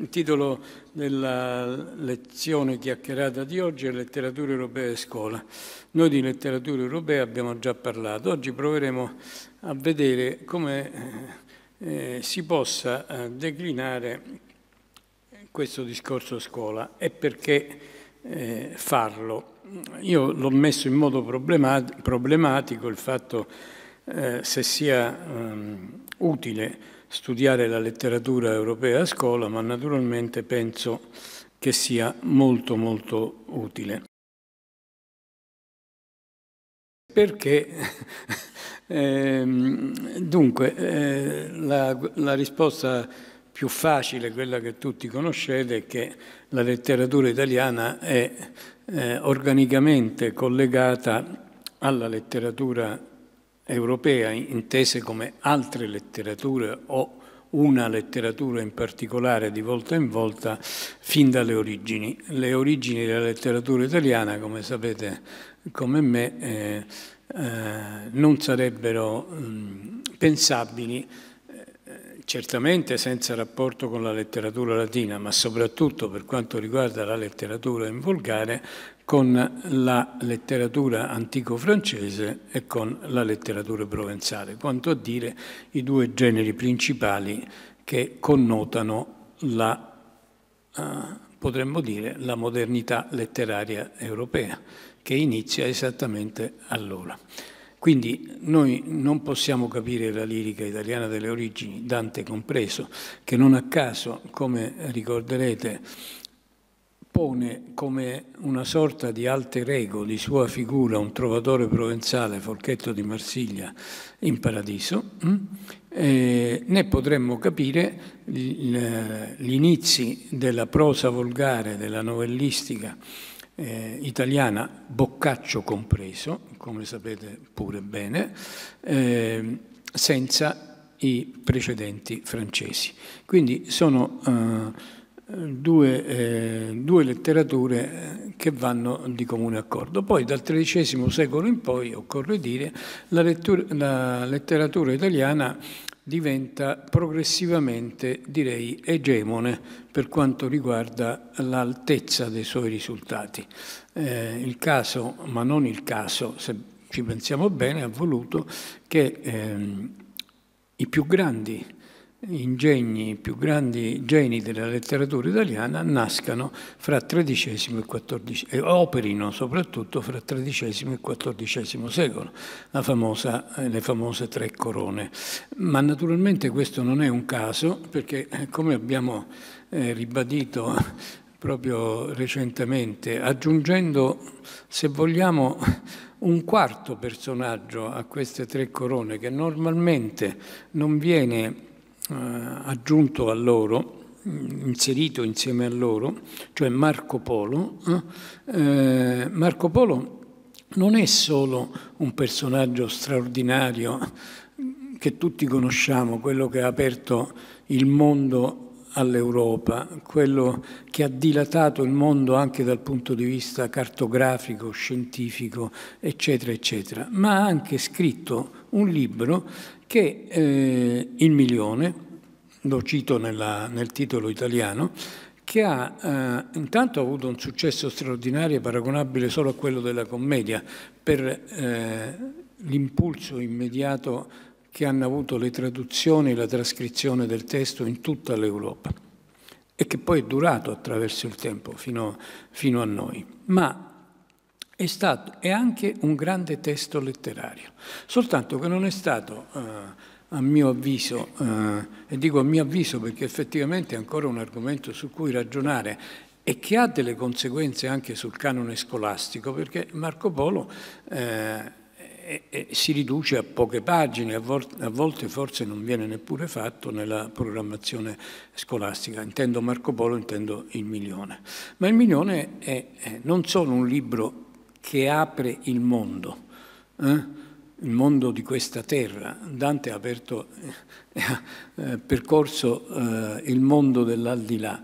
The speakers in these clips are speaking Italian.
il titolo della lezione chiacchierata di oggi è Letteratura europea e scuola. Noi di letteratura europea abbiamo già parlato, oggi proveremo a vedere come eh, eh si possa eh, declinare questo discorso scuola e perché eh, farlo. Io l'ho messo in modo problematico il fatto eh, se sia ehm, utile studiare la letteratura europea a scuola, ma naturalmente penso che sia molto molto utile. Perché ehm, dunque eh, la, la risposta più facile, quella che tutti conoscete, è che la letteratura italiana è eh, organicamente collegata alla letteratura europea intese come altre letterature o una letteratura in particolare di volta in volta fin dalle origini. Le origini della letteratura italiana, come sapete come me, eh, eh, non sarebbero mh, mm, pensabili eh, certamente senza rapporto con la letteratura latina, ma soprattutto per quanto riguarda la letteratura in volgare, con la letteratura antico-francese e con la letteratura provenzale, quanto a dire i due generi principali che connotano la, eh, potremmo dire, la modernità letteraria europea, che inizia esattamente allora. Quindi noi non possiamo capire la lirica italiana delle origini, Dante compreso, che non a caso, come ricorderete, pone come una sorta di alter ego di sua figura un trovatore provenzale, Forchetto di Marsiglia, in paradiso, eh, ne potremmo capire gli inizi della prosa volgare, della novellistica eh, italiana, Boccaccio compreso, come sapete pure bene, eh, senza i precedenti francesi. Quindi sono eh, due, eh, due, letterature eh, che vanno di comune accordo. Poi dal XIII secolo in poi, occorre dire, la, lettura, la letteratura italiana diventa progressivamente, direi, egemone per quanto riguarda l'altezza dei suoi risultati. Eh, il caso, ma non il caso, se ci pensiamo bene, ha voluto che ehm, i più grandi ingegni, i più grandi geni della letteratura italiana nascano fra XIII e XIV, e operino soprattutto fra XIII e XIV secolo, famosa, le famose tre corone. Ma naturalmente questo non è un caso, perché eh, come abbiamo eh, ribadito proprio recentemente, aggiungendo, se vogliamo, un quarto personaggio a queste tre corone che normalmente non viene eh, aggiunto a loro, mm, inserito insieme a loro, cioè Marco Polo. Eh, eh, Marco Polo non è solo un personaggio straordinario mm, che tutti conosciamo, quello che ha aperto il mondo all'Europa, quello che ha dilatato il mondo anche dal punto di vista cartografico, scientifico, eccetera, eccetera, ma ha anche scritto un libro che eh, Il milione, lo cito nella, nel titolo italiano, che ha eh, intanto avuto un successo straordinario paragonabile solo a quello della commedia per eh, l'impulso immediato che hanno avuto le traduzioni e la trascrizione del testo in tutta l'Europa e che poi è durato attraverso il tempo fino, fino a noi. Ma è, stato, è anche un grande testo letterario, soltanto che non è stato, eh, a mio avviso, eh, e dico a mio avviso perché effettivamente è ancora un argomento su cui ragionare e che ha delle conseguenze anche sul canone scolastico, perché Marco Polo eh, si riduce a poche pagine, a, volte forse non viene neppure fatto nella programmazione scolastica. Intendo Marco Polo, intendo il milione. Ma il milione è non solo un libro che apre il mondo, eh? il mondo di questa terra. Dante ha aperto, eh, eh percorso eh, il mondo dell'aldilà.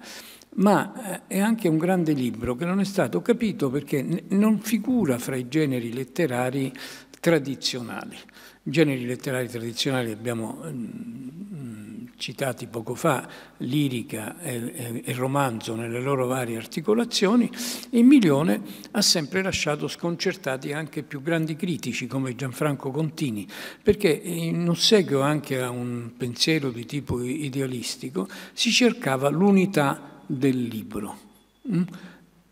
Ma eh, è anche un grande libro che non è stato capito perché non figura fra i generi letterari tradizionali. Generi letterari tradizionali abbiamo mm, mm, citati poco fa, lirica e, e, romanzo nelle loro varie articolazioni, e Milione ha sempre lasciato sconcertati anche più grandi critici come Gianfranco Contini, perché in ossequio anche a un pensiero di tipo idealistico si cercava l'unità del libro. Mm?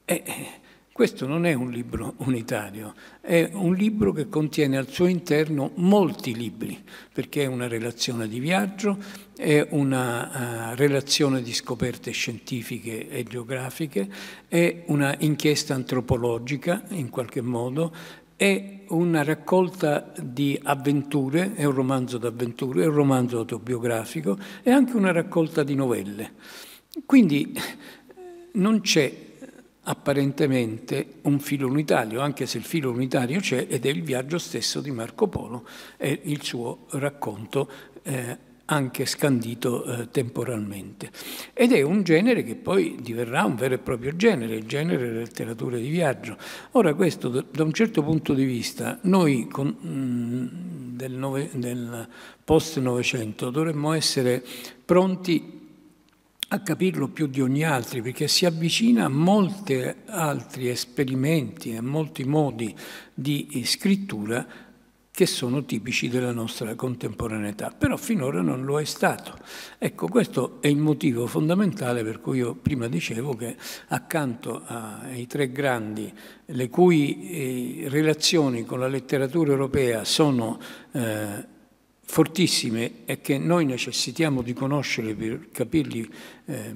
E, eh, questo non è un libro unitario, è un libro che contiene al suo interno molti libri, perché è una relazione di viaggio, è una uh, relazione di scoperte scientifiche e geografiche, è una inchiesta antropologica in qualche modo, è una raccolta di avventure, è un romanzo d'avventure, è un romanzo autobiografico, è anche una raccolta di novelle. Quindi eh, non c'è apparentemente un filo unitario, anche se il filo unitario c'è ed è il viaggio stesso di Marco Polo e il suo racconto eh, anche scandito eh, temporalmente. Ed è un genere che poi diverrà un vero e proprio genere, il genere della letteratura di viaggio. Ora questo, da un certo punto di vista, noi con, mh, mm, del, nove, del post-Novecento dovremmo essere pronti a capirlo più di ogni altro, perché si avvicina a molti altri esperimenti, a molti modi di scrittura che sono tipici della nostra contemporaneità, però finora non lo è stato. Ecco, questo è il motivo fondamentale per cui io prima dicevo che accanto ai tre grandi, le cui eh, relazioni con la letteratura europea sono eh, fortissime e che noi necessitiamo di conoscere per capirli eh,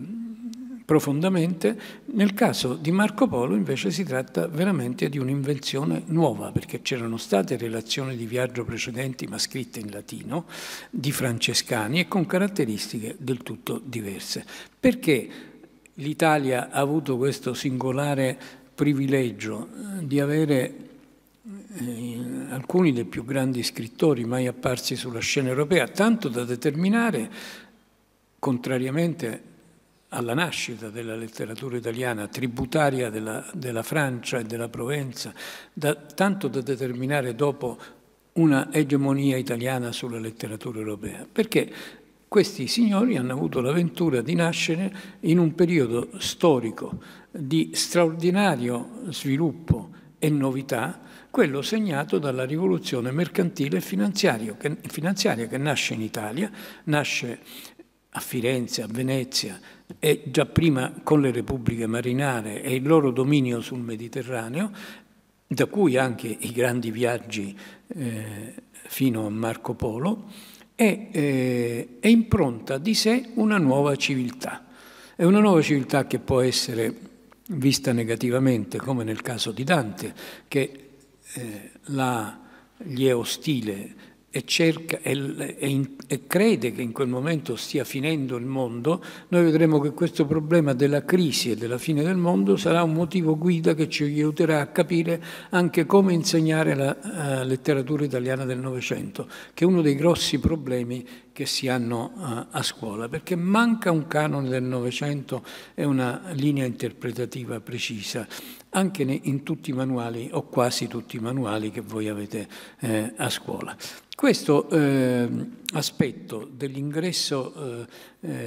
profondamente, nel caso di Marco Polo invece si tratta veramente di un'invenzione nuova, perché c'erano state relazioni di viaggio precedenti, ma scritte in latino, di francescani e con caratteristiche del tutto diverse. Perché l'Italia ha avuto questo singolare privilegio eh, di avere eh, alcuni dei più grandi scrittori mai apparsi sulla scena europea, tanto da determinare, contrariamente alla nascita della letteratura italiana, tributaria della, della Francia e della Provenza, da, tanto da determinare dopo una egemonia italiana sulla letteratura europea, perché questi signori hanno avuto l'avventura di nascere in un periodo storico di straordinario sviluppo e novità, quello segnato dalla rivoluzione mercantile e finanziaria che, nasce in Italia, nasce a Firenze, a Venezia e già prima con le repubbliche marinare e il loro dominio sul Mediterraneo, da cui anche i grandi viaggi eh, fino a Marco Polo, e, e eh, impronta di sé una nuova civiltà. È una nuova civiltà che può essere vista negativamente, come nel caso di Dante, che eh, la, gli è ostile e, cerca, e, e, e, crede che in quel momento stia finendo il mondo, noi vedremo che questo problema della crisi e della fine del mondo sarà un motivo guida che ci aiuterà a capire anche come insegnare la uh, letteratura italiana del Novecento, che è uno dei grossi problemi che si hanno uh, a scuola, perché manca un canone del Novecento e una linea interpretativa precisa anche in tutti i manuali o quasi tutti i manuali che voi avete eh, a scuola. Questo eh, aspetto dell'ingresso eh,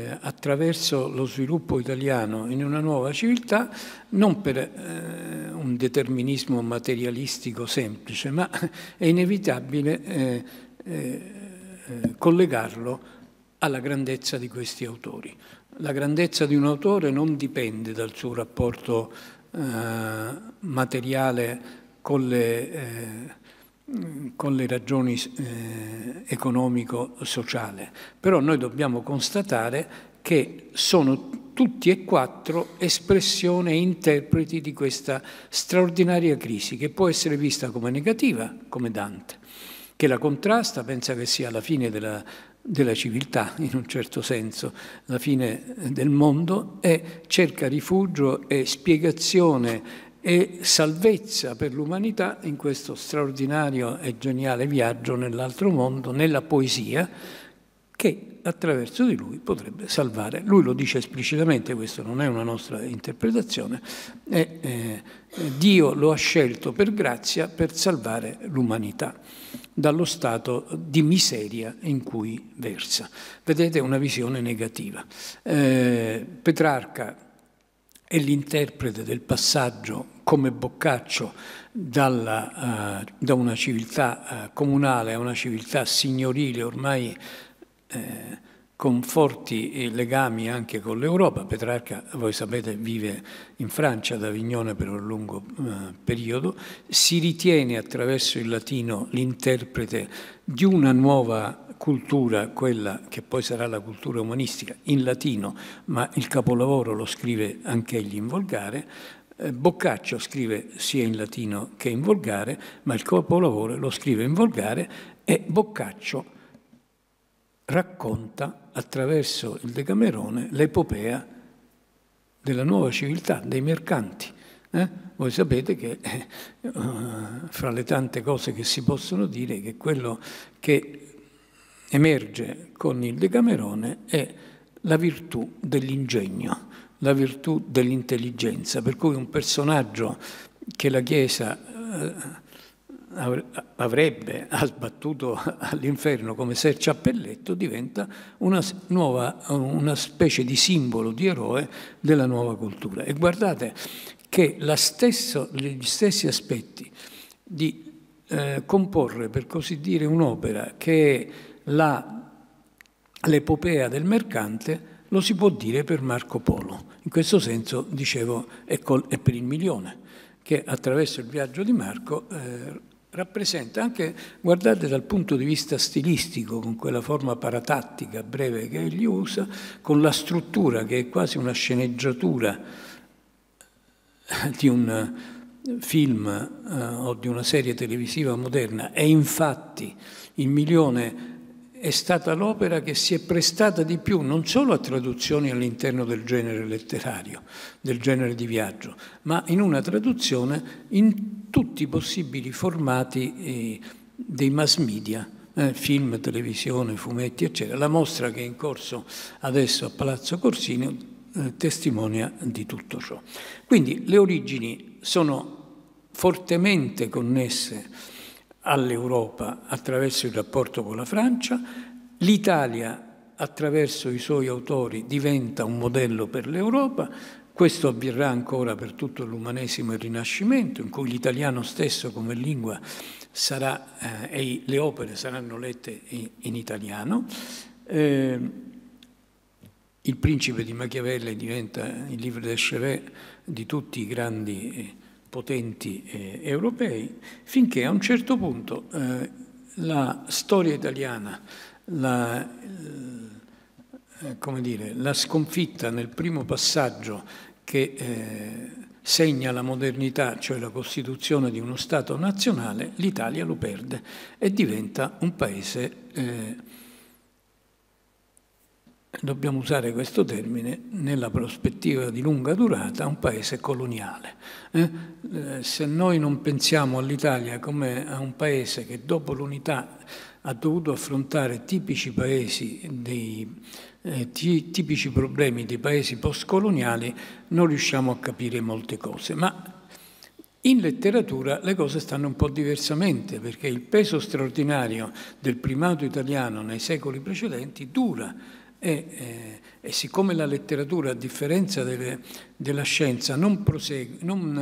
eh, attraverso lo sviluppo italiano in una nuova civiltà, non per eh, un determinismo materialistico semplice, ma è inevitabile eh, eh, collegarlo alla grandezza di questi autori. La grandezza di un autore non dipende dal suo rapporto materiale con le con le ragioni eh, economico-sociale, però noi dobbiamo constatare che sono tutti e quattro espressione e interpreti di questa straordinaria crisi che può essere vista come negativa, come Dante, che la contrasta, pensa che sia la fine della, della civiltà, in un certo senso, la fine del mondo, e cerca rifugio e spiegazione e salvezza per l'umanità in questo straordinario e geniale viaggio nell'altro mondo, nella poesia, che attraverso di lui potrebbe salvare. Lui lo dice esplicitamente, questa non è una nostra interpretazione, e, eh, Dio lo ha scelto per grazia per salvare l'umanità dallo stato di miseria in cui versa. Vedete una visione negativa. Eh, Petrarca è l'interprete del passaggio come Boccaccio dalla, uh, da una civiltà uh, comunale a una civiltà signorile ormai eh, con forti eh, legami anche con l'Europa. Petrarca, voi sapete, vive in Francia, ad Avignone per un lungo eh, periodo, si ritiene attraverso il latino l'interprete di una nuova cultura, quella che poi sarà la cultura umanistica, in latino, ma il capolavoro lo scrive anche egli in volgare, eh, Boccaccio scrive sia in latino che in volgare, ma il capolavoro lo scrive in volgare e Boccaccio racconta attraverso il Decamerone l'epopea della nuova civiltà, dei mercanti. Eh? Voi sapete che eh, fra le tante cose che si possono dire che quello che emerge con il Decamerone è la virtù dell'ingegno, la virtù dell'intelligenza, per cui un personaggio che la Chiesa eh, avrebbe sbattuto all'inferno come Ser Ciappelletto diventa una, nuova, una specie di simbolo, di eroe della nuova cultura. E guardate che stesso, gli stessi aspetti di eh, comporre, per così dire, un'opera che è l'epopea del mercante lo si può dire per Marco Polo. In questo senso, dicevo, è, col, è per il milione, che attraverso il viaggio di Marco eh, rappresenta anche, guardate dal punto di vista stilistico, con quella forma paratattica breve che egli usa, con la struttura che è quasi una sceneggiatura eh, di un eh, film eh, o di una serie televisiva moderna, è infatti il milione è stata l'opera che si è prestata di più non solo a traduzioni all'interno del genere letterario, del genere di viaggio, ma in una traduzione in tutti i possibili formati eh, dei mass media, eh, film, televisione, fumetti, eccetera. La mostra che è in corso adesso a Palazzo Corsini eh, testimonia di tutto ciò. Quindi le origini sono fortemente connesse all'Europa attraverso il rapporto con la Francia, l'Italia attraverso i suoi autori diventa un modello per l'Europa, questo avverrà ancora per tutto l'umanesimo e il rinascimento, in cui l'italiano stesso come lingua sarà, eh, e le opere saranno lette in, in italiano. Eh, il principe di Machiavelli diventa il libro del Chevet di tutti i grandi eh, potenti eh, europei, finché a un certo punto eh, la storia italiana, la, eh, dire, la, sconfitta nel primo passaggio che eh, segna la modernità, cioè la costituzione di uno Stato nazionale, l'Italia lo perde e diventa un paese eh, dobbiamo usare questo termine, nella prospettiva di lunga durata, un paese coloniale. Eh? eh? Se noi non pensiamo all'Italia come a un paese che dopo l'unità ha dovuto affrontare tipici, dei, eh, tipici problemi dei paesi postcoloniali, non riusciamo a capire molte cose. Ma in letteratura le cose stanno un po' diversamente perché il peso straordinario del primato italiano nei secoli precedenti dura e, eh, e, siccome la letteratura, a differenza delle, della scienza, non, prosegue, non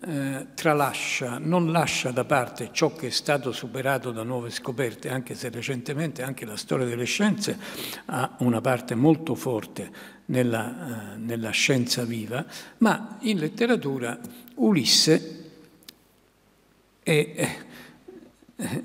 eh, tralascia, non lascia da parte ciò che è stato superato da nuove scoperte, anche se recentemente anche la storia delle scienze ha una parte molto forte nella, eh, nella scienza viva, ma in letteratura Ulisse è, eh, eh,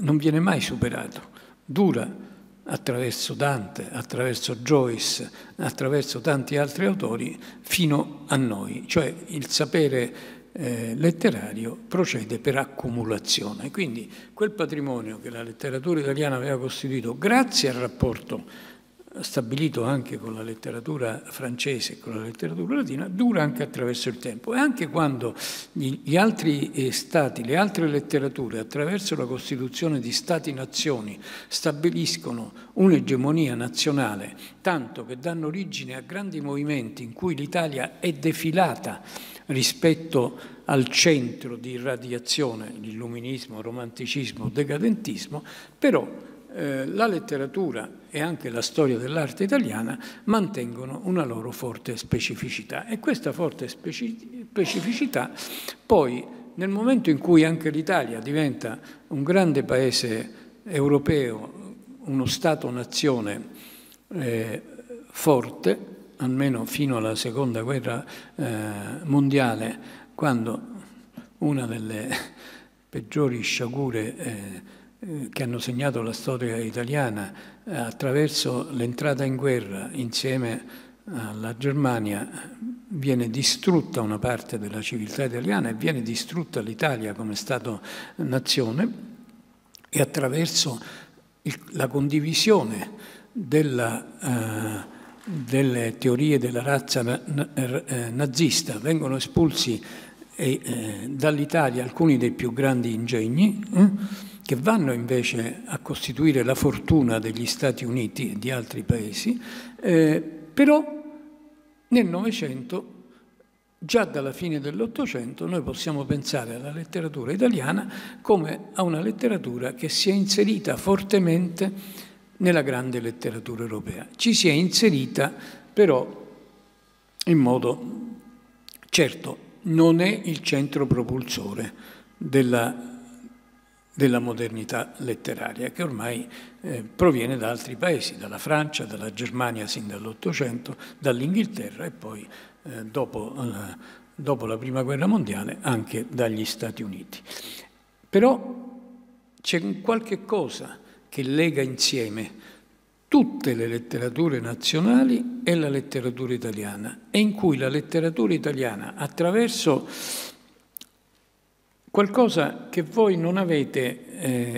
non viene mai superato, dura attraverso Dante, attraverso Joyce, attraverso tanti altri autori, fino a noi. Cioè il sapere eh, letterario procede per accumulazione. Quindi quel patrimonio che la letteratura italiana aveva costituito grazie al rapporto stabilito anche con la letteratura francese e con la letteratura latina, dura anche attraverso il tempo. E anche quando gli altri eh, stati, le altre letterature, attraverso la costituzione di stati-nazioni, stabiliscono un'egemonia nazionale, tanto che danno origine a grandi movimenti in cui l'Italia è defilata rispetto al centro di radiazione, l'illuminismo, romanticismo, decadentismo, però eh, la letteratura e anche la storia dell'arte italiana mantengono una loro forte specificità e questa forte specificità poi nel momento in cui anche l'Italia diventa un grande paese europeo, uno Stato-nazione eh, forte, almeno fino alla seconda guerra eh, mondiale, quando una delle peggiori sciagure eh, eh, che hanno segnato la storia italiana eh, attraverso l'entrata in guerra insieme alla Germania viene distrutta una parte della civiltà italiana e viene distrutta l'Italia come Stato nazione e attraverso il, la condivisione della, eh, delle teorie della razza eh, nazista vengono espulsi eh, dall'Italia alcuni dei più grandi ingegni. Eh? che vanno invece a costituire la fortuna degli Stati Uniti e di altri paesi, eh, però nel Novecento, già dalla fine dell'Ottocento, noi possiamo pensare alla letteratura italiana come a una letteratura che si è inserita fortemente nella grande letteratura europea. Ci si è inserita però in modo certo non è il centro propulsore della della modernità letteraria, che ormai eh, proviene da altri paesi, dalla Francia, dalla Germania sin dall'Ottocento, dall'Inghilterra e poi, eh, dopo, eh, dopo la Prima Guerra Mondiale, anche dagli Stati Uniti. Però c'è qualche cosa che lega insieme tutte le letterature nazionali e la letteratura italiana e in cui la letteratura italiana attraverso Qualcosa che voi non avete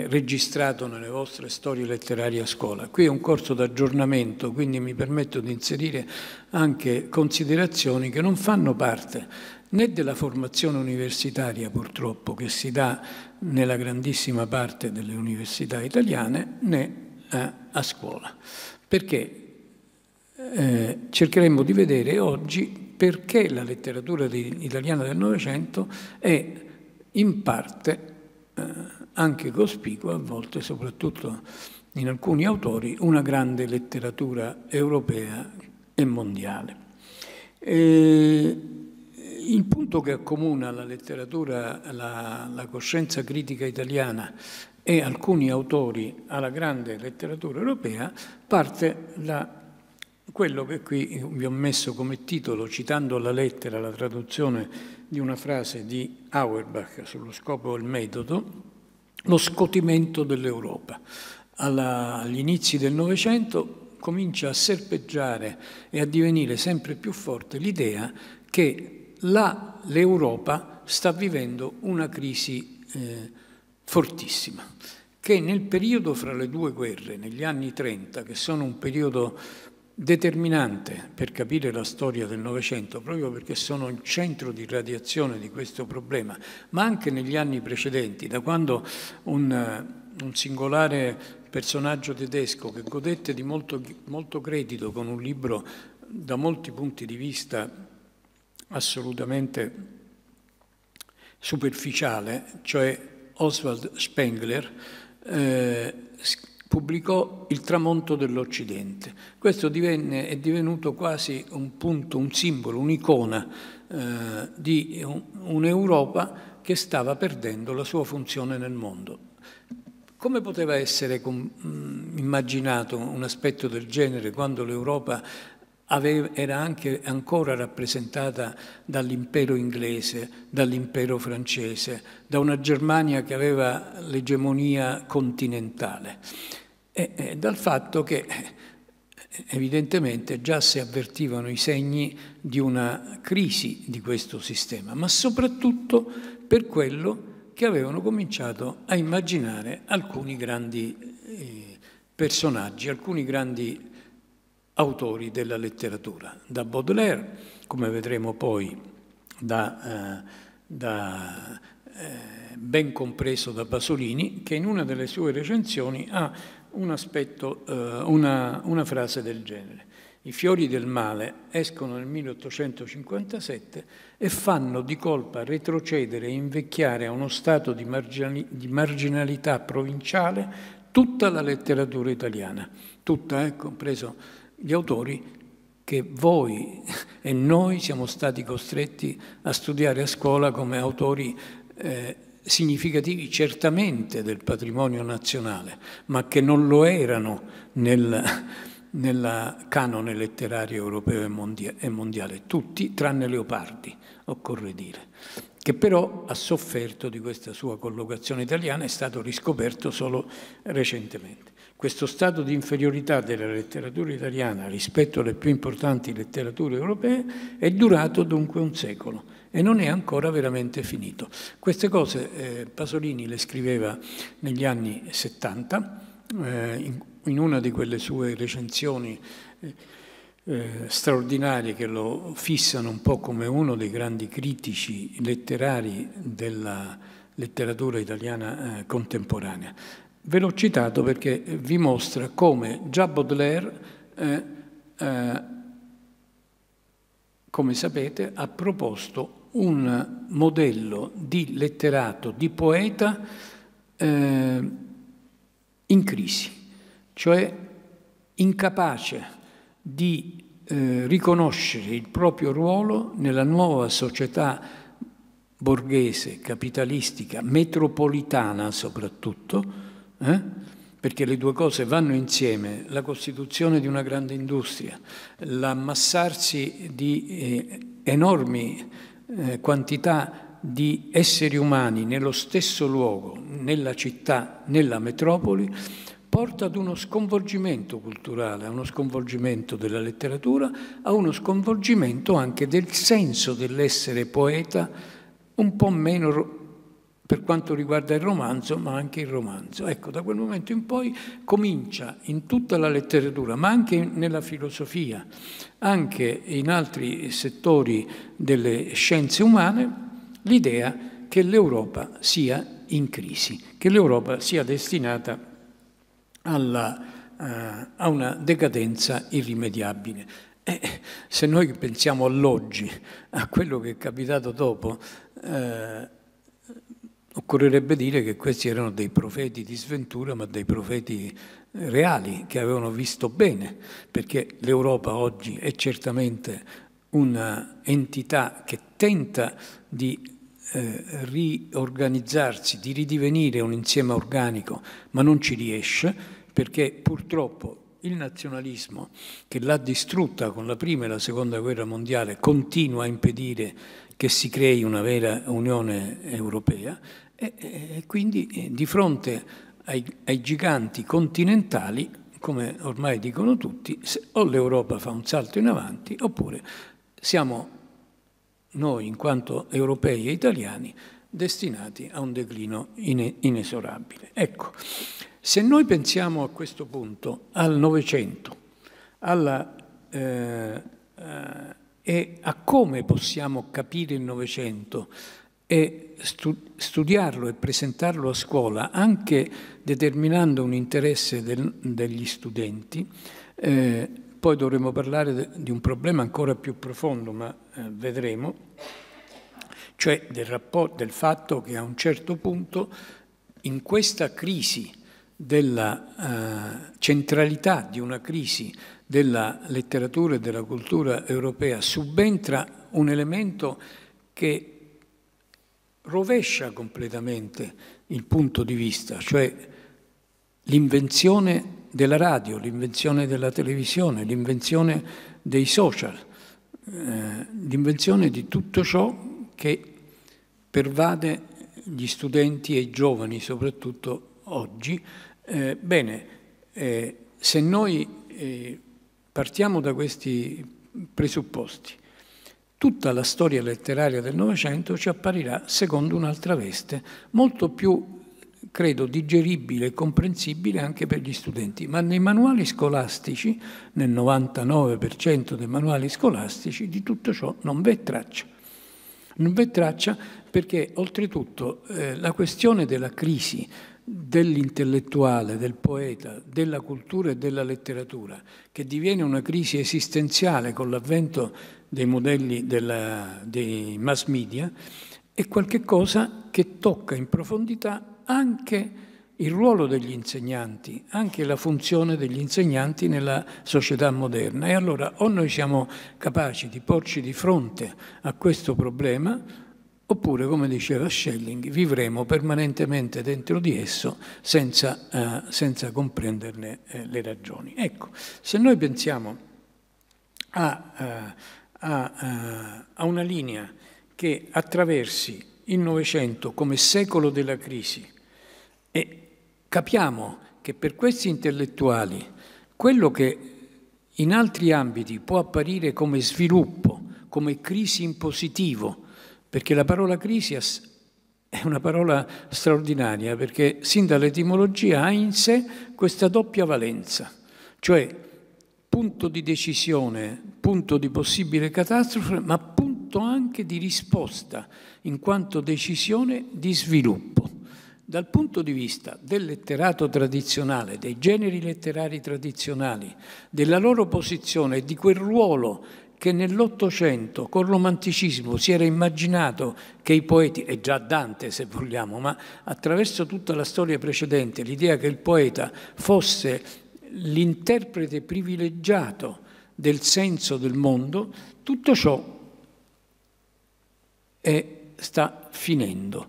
eh, registrato nelle vostre storie letterarie a scuola. Qui è un corso d'aggiornamento, quindi mi permetto di inserire anche considerazioni che non fanno parte né della formazione universitaria purtroppo che si dà nella grandissima parte delle università italiane né eh, a scuola. Perché eh, cercheremo di vedere oggi perché la letteratura italiana del Novecento è in parte eh, anche cospicua, a volte soprattutto in alcuni autori, una grande letteratura europea e mondiale. E il punto che accomuna la letteratura, la, la coscienza critica italiana e alcuni autori alla grande letteratura europea parte da quello che qui vi ho messo come titolo, citando la lettera, la traduzione di una frase di Auerbach sullo scopo e il metodo, lo scotimento dell'Europa. agli inizi del Novecento comincia a serpeggiare e a divenire sempre più forte l'idea che l'Europa sta vivendo una crisi eh, fortissima, che nel periodo fra le due guerre, negli anni 30, che sono un periodo determinante per capire la storia del Novecento, proprio perché sono il centro di radiazione di questo problema, ma anche negli anni precedenti, da quando un, eh, un singolare personaggio tedesco che godette di molto, molto credito con un libro da molti punti di vista assolutamente superficiale, cioè Oswald Spengler, eh, pubblicò Il tramonto dell'Occidente. Questo divenne, è divenuto quasi un punto, un simbolo, un'icona eh, di un'Europa che stava perdendo la sua funzione nel mondo. Come poteva essere mm, immaginato un aspetto del genere quando l'Europa era anche ancora rappresentata dall'impero inglese, dall'impero francese, da una Germania che aveva l'egemonia continentale e, eh, e eh, dal fatto che eh, evidentemente già si avvertivano i segni di una crisi di questo sistema, ma soprattutto per quello che avevano cominciato a immaginare alcuni grandi personaggi, alcuni grandi autori della letteratura, da Baudelaire, come vedremo poi, da, da, ben compreso da Pasolini, che in una delle sue recensioni ha un aspetto, eh, una, una frase del genere. I fiori del male escono nel 1857 e fanno di colpa retrocedere e invecchiare a uno stato di, marginalità provinciale tutta la letteratura italiana, tutta, eh, compreso gli autori che voi e noi siamo stati costretti a studiare a scuola come autori eh, significativi certamente del patrimonio nazionale, ma che non lo erano nel, nel canone letterario europeo e, mondia e mondiale, tutti tranne Leopardi, occorre dire, che però ha sofferto di questa sua collocazione italiana, è stato riscoperto solo recentemente. Questo stato di inferiorità della letteratura italiana rispetto alle più importanti letterature europee è durato dunque un secolo e non è ancora veramente finito. Queste cose eh, Pasolini le scriveva negli anni 70, eh, in, in, una di quelle sue recensioni eh, eh, straordinarie che lo fissano un po' come uno dei grandi critici letterari della letteratura italiana eh, contemporanea. Ve l'ho citato perché vi mostra come già Baudelaire, eh, come sapete, ha proposto un modello di letterato, di poeta eh, in crisi, cioè incapace di eh, riconoscere il proprio ruolo nella nuova società borghese, capitalistica, metropolitana soprattutto, eh? perché le due cose vanno insieme, la costituzione di una grande industria, l'ammassarsi di eh, enormi eh, quantità di esseri umani nello stesso luogo, nella città, nella metropoli, porta ad uno sconvolgimento culturale, a uno sconvolgimento della letteratura, a uno sconvolgimento anche del senso dell'essere poeta un po' meno per quanto riguarda il romanzo, ma anche il romanzo. Ecco, da quel momento in poi comincia in tutta la letteratura, ma anche nella filosofia, anche in altri settori delle scienze umane, l'idea che l'Europa sia in crisi, che l'Europa sia destinata alla, uh, a una decadenza irrimediabile. Eh, se noi pensiamo all'oggi, a quello che è capitato dopo, eh, Occorrerebbe dire che questi erano dei profeti di sventura, ma dei profeti eh, reali, che avevano visto bene, perché l'Europa oggi è certamente un'entità che tenta di eh, riorganizzarsi, di ridivenire un insieme organico, ma non ci riesce, perché purtroppo il nazionalismo che l'ha distrutta con la prima e la seconda guerra mondiale continua a impedire che si crei una vera Unione Europea e, e quindi eh, di fronte ai, ai giganti continentali, come ormai dicono tutti, o l'Europa fa un salto in avanti, oppure siamo noi, in quanto europei e italiani, destinati a un declino inesorabile. Ecco, se noi pensiamo a questo punto al Novecento eh, eh, e a come possiamo capire il Novecento e studiarlo e presentarlo a scuola, anche determinando un interesse del, degli studenti. Eh, poi dovremo parlare de, di un problema ancora più profondo, ma eh, vedremo, cioè del, rapporto, del fatto che a un certo punto in questa crisi della eh, centralità di una crisi della letteratura e della cultura europea subentra un elemento che rovescia completamente il punto di vista, cioè l'invenzione della radio, l'invenzione della televisione, l'invenzione dei social, eh, l'invenzione di tutto ciò che pervade gli studenti e i giovani, soprattutto oggi. Eh, bene, eh, se noi eh, partiamo da questi presupposti, tutta la storia letteraria del Novecento ci apparirà secondo un'altra veste, molto più credo digeribile e comprensibile anche per gli studenti, ma nei manuali scolastici, nel 99% dei manuali scolastici, di tutto ciò non v'è traccia. Non v'è traccia perché oltretutto eh, la questione della crisi dell'intellettuale, del poeta, della cultura e della letteratura, che diviene una crisi esistenziale con l'avvento dei modelli della, dei mass media, è qualcosa che tocca in profondità anche il ruolo degli insegnanti, anche la funzione degli insegnanti nella società moderna. E allora o noi siamo capaci di porci di fronte a questo problema, Oppure, come diceva Schelling, vivremo permanentemente dentro di esso senza, eh, senza comprenderne eh, le ragioni. Ecco, se noi pensiamo a, eh, a, eh, a una linea che attraversi il Novecento come secolo della crisi e capiamo che per questi intellettuali quello che in altri ambiti può apparire come sviluppo, come crisi in positivo, perché la parola crisias è una parola straordinaria perché sin dall'etimologia ha in sé questa doppia valenza, cioè punto di decisione, punto di possibile catastrofe, ma punto anche di risposta in quanto decisione di sviluppo. Dal punto di vista del letterato tradizionale, dei generi letterari tradizionali, della loro posizione e di quel ruolo che nell'Ottocento col romanticismo si era immaginato che i poeti, e già Dante se vogliamo, ma attraverso tutta la storia precedente, l'idea che il poeta fosse l'interprete privilegiato del senso del mondo, tutto ciò è, sta finendo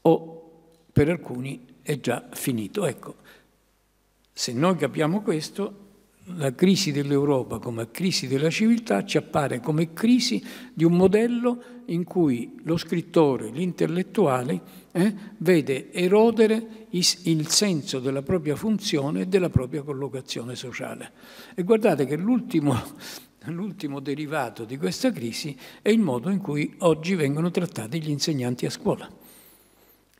o per alcuni è già finito. Ecco, se noi capiamo questo la crisi dell'Europa come crisi della civiltà ci appare come crisi di un modello in cui lo scrittore, l'intellettuale, eh, vede erodere il senso della propria funzione e della propria collocazione sociale. E guardate che l'ultimo derivato di questa crisi è il modo in cui oggi vengono trattati gli insegnanti a scuola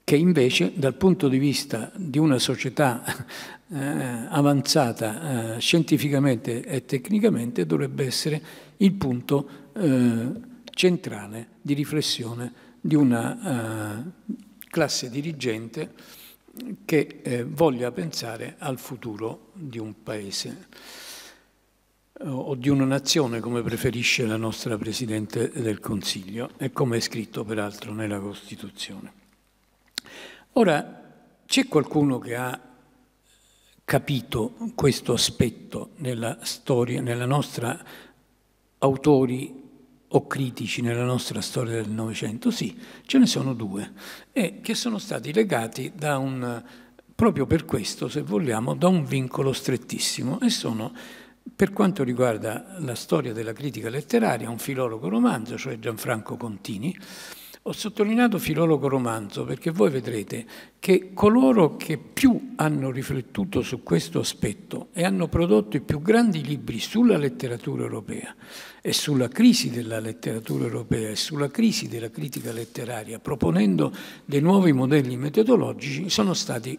che invece dal punto di vista di una società eh, avanzata eh, scientificamente e tecnicamente dovrebbe essere il punto eh, centrale di riflessione di una eh, classe dirigente che eh, voglia pensare al futuro di un paese eh, o di una nazione come preferisce la nostra Presidente del Consiglio e come è scritto peraltro nella Costituzione. Ora, c'è qualcuno che ha capito questo aspetto nella storia, nella nostra autori o critici nella nostra storia del Novecento? Sì, ce ne sono due, e che sono stati legati da un, proprio per questo, se vogliamo, da un vincolo strettissimo, e sono, per quanto riguarda la storia della critica letteraria, un filologo romanzo, cioè Gianfranco Contini, ho sottolineato filologo romanzo perché voi vedrete che coloro che più hanno riflettuto su questo aspetto e hanno prodotto i più grandi libri sulla letteratura europea e sulla crisi della letteratura europea e sulla crisi della critica letteraria, proponendo dei nuovi modelli metodologici, sono stati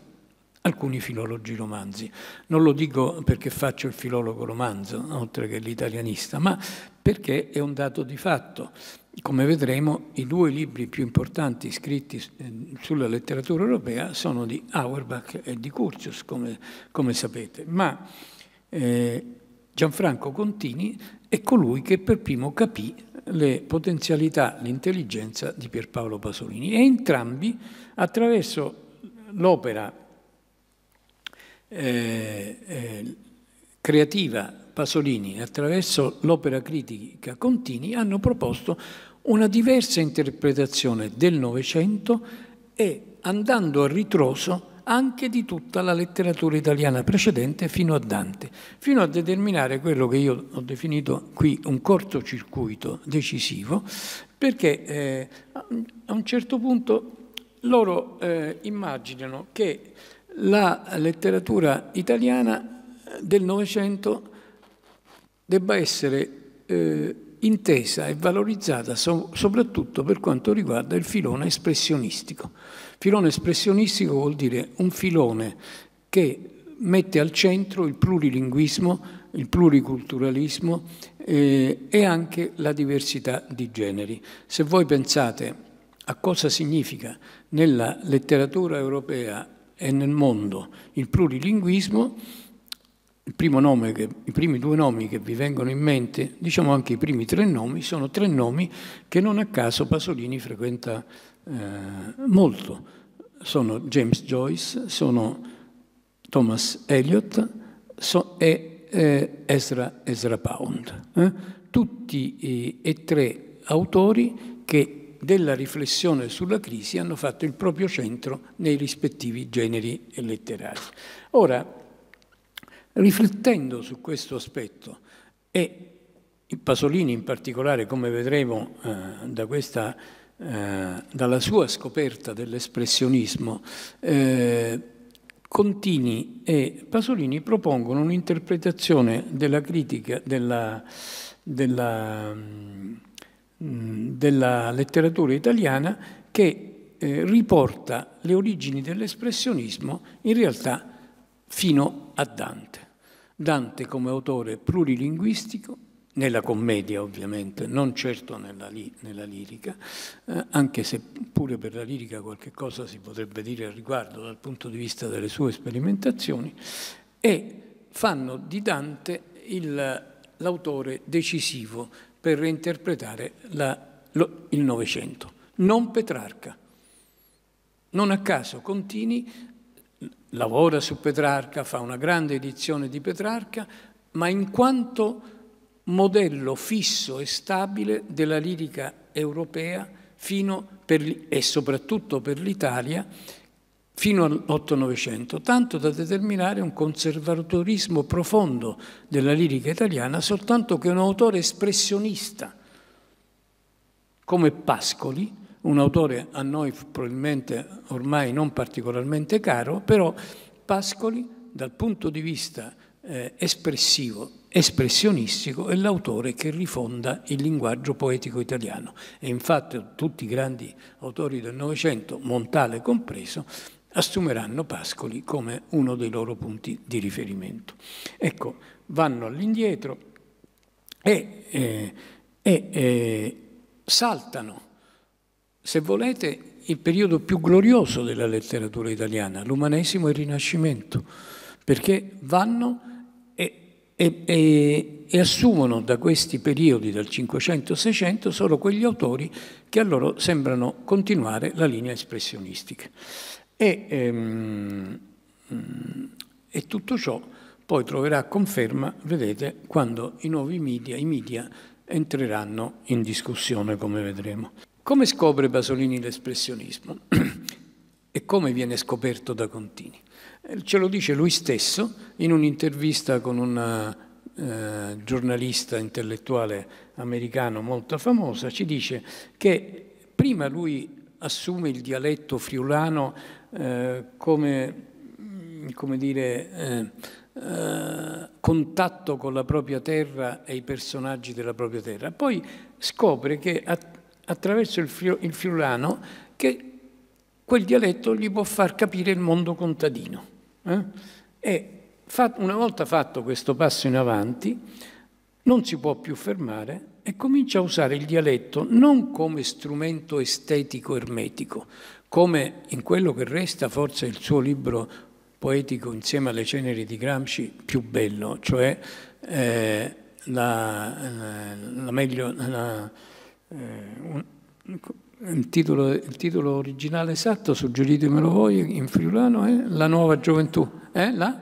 alcuni filologi romanzi. Non lo dico perché faccio il filologo romanzo, oltre che l'italianista, ma perché è un dato di fatto. Come vedremo, i due libri più importanti scritti eh, sulla letteratura europea sono di Auerbach e di Curtius, come, come sapete. Ma eh, Gianfranco Contini è colui che per primo capì le potenzialità, l'intelligenza di Pierpaolo Pasolini e entrambi attraverso l'opera eh, eh, creativa Pasolini attraverso l'opera critica Contini hanno proposto una diversa interpretazione del Novecento e andando a ritroso anche di tutta la letteratura italiana precedente fino a Dante, fino a determinare quello che io ho definito qui un cortocircuito decisivo, perché eh, a un certo punto loro eh, immaginano che la letteratura italiana del Novecento debba essere eh, intesa e valorizzata so soprattutto per quanto riguarda il filone espressionistico. Filone espressionistico vuol dire un filone che mette al centro il plurilinguismo, il pluriculturalismo eh, e anche la diversità di generi. Se voi pensate a cosa significa nella letteratura europea e nel mondo il plurilinguismo, che, i primi due nomi che vi vengono in mente, diciamo anche i primi tre nomi, sono tre nomi che non a caso Pasolini frequenta eh, molto. Sono James Joyce, sono Thomas Eliot so, e eh, Ezra, Ezra Pound. Eh? Tutti e tre autori che della riflessione sulla crisi hanno fatto il proprio centro nei rispettivi generi letterari. Ora, riflettendo su questo aspetto e Pasolini in particolare, come vedremo eh, da questa, eh, dalla sua scoperta dell'espressionismo, eh, Contini e Pasolini propongono un'interpretazione della critica, della, della mm, della letteratura italiana che eh, riporta le origini dell'espressionismo in realtà fino a Dante. Dante come autore plurilinguistico, nella commedia ovviamente, non certo nella, li nella lirica, eh, anche se pure per la lirica qualche cosa si potrebbe dire al riguardo dal punto di vista delle sue sperimentazioni, e fanno di Dante l'autore decisivo per reinterpretare la, lo, il Novecento, non Petrarca. Non a caso Contini lavora su Petrarca, fa una grande edizione di Petrarca, ma in quanto modello fisso e stabile della lirica europea fino per, e soprattutto per l'Italia fino all'8-900, tanto da determinare un conservatorismo profondo della lirica italiana, soltanto che un autore espressionista come Pascoli, un autore a noi probabilmente ormai non particolarmente caro, però Pascoli dal punto di vista eh, espressivo, espressionistico, è l'autore che rifonda il linguaggio poetico italiano. E infatti tutti i grandi autori del Novecento, Montale compreso, assumeranno Pascoli come uno dei loro punti di riferimento. Ecco, vanno all'indietro e, eh, e eh, saltano, se volete, il periodo più glorioso della letteratura italiana, l'umanesimo e il rinascimento, perché vanno e, e, e assumono da questi periodi, dal 500-600, solo quegli autori che a loro sembrano continuare la linea espressionistica. E, ehm, mm, e tutto ciò poi troverà conferma, vedete, quando i nuovi media, i media entreranno in discussione, come vedremo. Come scopre Pasolini l'espressionismo e come viene scoperto da Contini? Eh, ce lo dice lui stesso in un'intervista con un eh, giornalista intellettuale americano molto famoso, ci dice che prima lui assume il dialetto friulano eh, come, mm, come dire, eh, eh, contatto con la propria terra e i personaggi della propria terra. Poi scopre che att attraverso il, fri il friulano che quel dialetto gli può far capire il mondo contadino. Eh? E una volta fatto questo passo in avanti, non si può più fermare e comincia a usare il dialetto non come strumento estetico ermetico, come in quello che resta forse il suo libro poetico insieme alle ceneri di Gramsci più bello, cioè eh, la, la, meglio, la, eh, un, il, titolo, il, titolo, originale esatto, suggeritemelo voi in friulano, è eh? La nuova gioventù. Eh? La?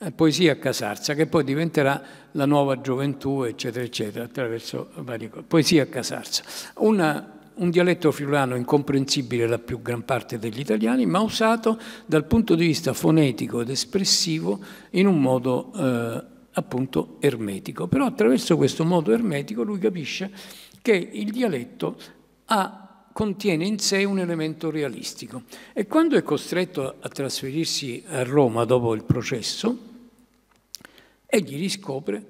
Eh, poesia Casarza, che poi diventerà la nuova gioventù, eccetera, eccetera, attraverso vari... Poesia Casarza. Una, un dialetto friulano incomprensibile alla più gran parte degli italiani, ma usato dal punto di vista fonetico ed espressivo in un modo eh, appunto ermetico. Però attraverso questo modo ermetico lui capisce che il dialetto ha contiene in sé un elemento realistico. E quando è costretto a trasferirsi a Roma dopo il processo, egli riscopre